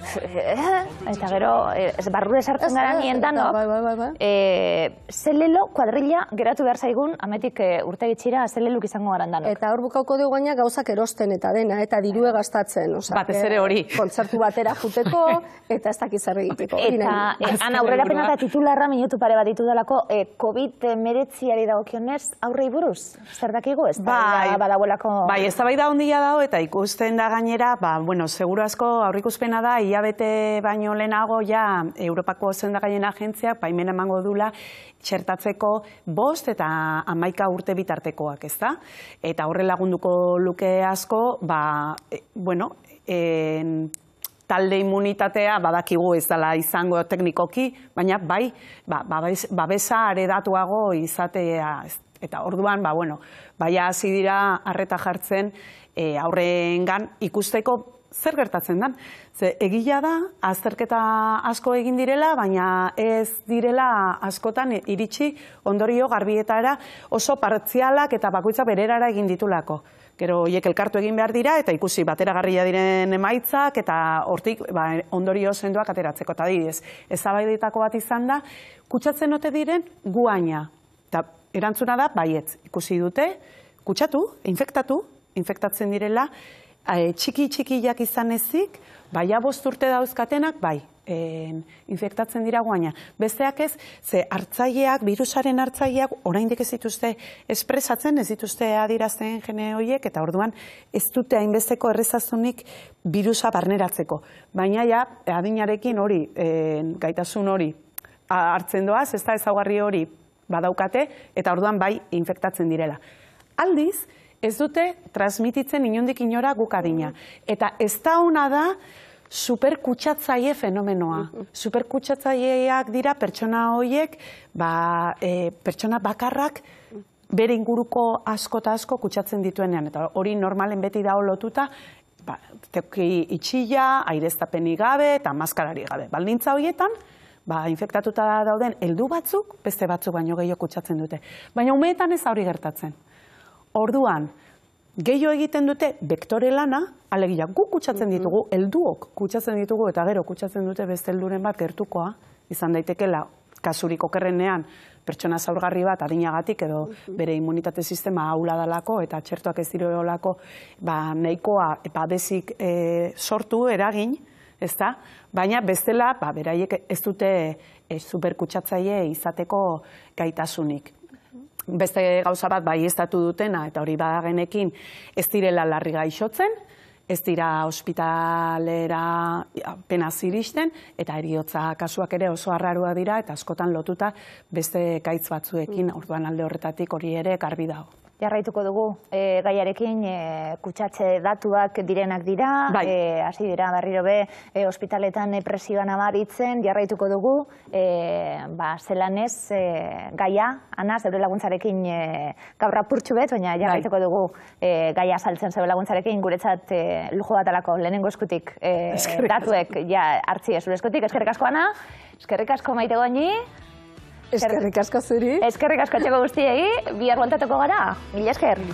eta gero e, ez barru desartzen gara nien dano bai, bai, bai, e, zelelo kuadrilla geratu behar zaigun ametik urte gitzira zeleluk izango garan dano eta hor bukauko dugu gaina gauzak erosten eta dena eta dirue gastatzen batez eh, ere hori. Kontzertu batera juteko, eta ez dakiz zer egiteko. Eta an aurrera penata titularra minutu pare baditu delako, e, eh, Covid 19ari dagokionez aurrei buruz. Zer dakigu ez da badagolako. Bai, ba, bai, bai da hondilla dago eta ikusten da gainera, ba bueno, seguru asko aurrikuspena da ilabete baino lehenago ja Europako zendagaien agentziak baimena emango dula txertatzeko bost eta amaika urte bitartekoak, ez da? Eta horre lagunduko luke asko, ba, eh, bueno, en, talde immunitatea badakigu ez dela izango teknikoki, baina bai, ba, babesa aredatuago izatea. Eta orduan, ba, bueno, bai hasi dira harreta jartzen e, aurrengan ikusteko zer gertatzen den. Ze, egila da, azterketa asko egin direla, baina ez direla askotan iritsi ondorio garbietara oso partzialak eta bakoitza bererara egin ditulako. Gero hoiek elkartu egin behar dira eta ikusi bateragarria diren emaitzak eta hortik ba, ondorio sendoak ateratzeko ta adibidez, ezabaidetako bat izan da, kutsatzen ote diren guaina. Ta erantzuna da baietz. Ikusi dute, kutsatu, infektatu, infektatzen direla eh, txiki-txikiak izan ezik, baia urte dauzkatenak, bai, infektatzen dira guaina. Besteak ez, ze hartzaileak, virusaren hartzaileak, oraindik ez dituzte espresatzen, ez dituzte adirazten jene horiek, eta orduan ez dute hainbesteko errezazunik virusa barneratzeko. Baina ja, adinarekin hori, gaitasun hori, hartzen doaz, ez da ezaugarri hori badaukate, eta orduan bai infektatzen direla. Aldiz, ez dute transmititzen inundik inora gukadina. Eta ez da hona da, superkutsatzaile fenomenoa. Superkutsatzaileak dira pertsona horiek, ba, e, pertsona bakarrak bere inguruko asko eta asko kutsatzen dituenean. Eta hori normalen beti da lotuta, ba, teki itxila, gabe eta maskarari gabe. Baldintza horietan, ba, infektatuta dauden heldu batzuk, beste batzuk baino gehiago kutsatzen dute. Baina umeetan ez hori gertatzen. Orduan, gehiago egiten dute bektore lana, alegia guk kutsatzen mm-hmm. ditugu, helduok kutsatzen ditugu eta gero kutsatzen dute beste helduren bat gertukoa, izan daitekela, kasurik okerrenean, pertsona zaurgarri bat adinagatik edo mm-hmm. bere immunitate sistema haula eta txertoak ez dire ba, nahikoa epa e, eh, sortu eragin, ezta? Baina bestela, ba, beraiek ez dute e, izateko gaitasunik beste gauza bat bai estatu dutena, eta hori badagenekin ez direla larri gaixotzen, ez dira hospitalera pena ziristen, eta eriotza kasuak ere oso harrarua dira, eta askotan lotuta beste kaitz batzuekin mm. orduan alde horretatik hori ere garbi dago. Jarraituko dugu e, gaiarekin e, kutsatze datuak direnak dira, bai. e, hasi dira berriro be, e, ospitaletan presioan amaritzen, jarraituko dugu, e, ba, zelanez, e, gaia, ana, zebre laguntzarekin e, gaurra purtsu bet, baina bai. jarraituko dugu e, gaia saltzen zebre laguntzarekin, guretzat e, lujo bat alako lehenengo eskutik e, datuek ja, hartzi ez eskutik, eskerrik asko ana, eskerrik asko maite goni. Eskerrik asko zuri. Eskerrik asko guztiegi, guztiei, bihar guantatuko gara. Mila esker.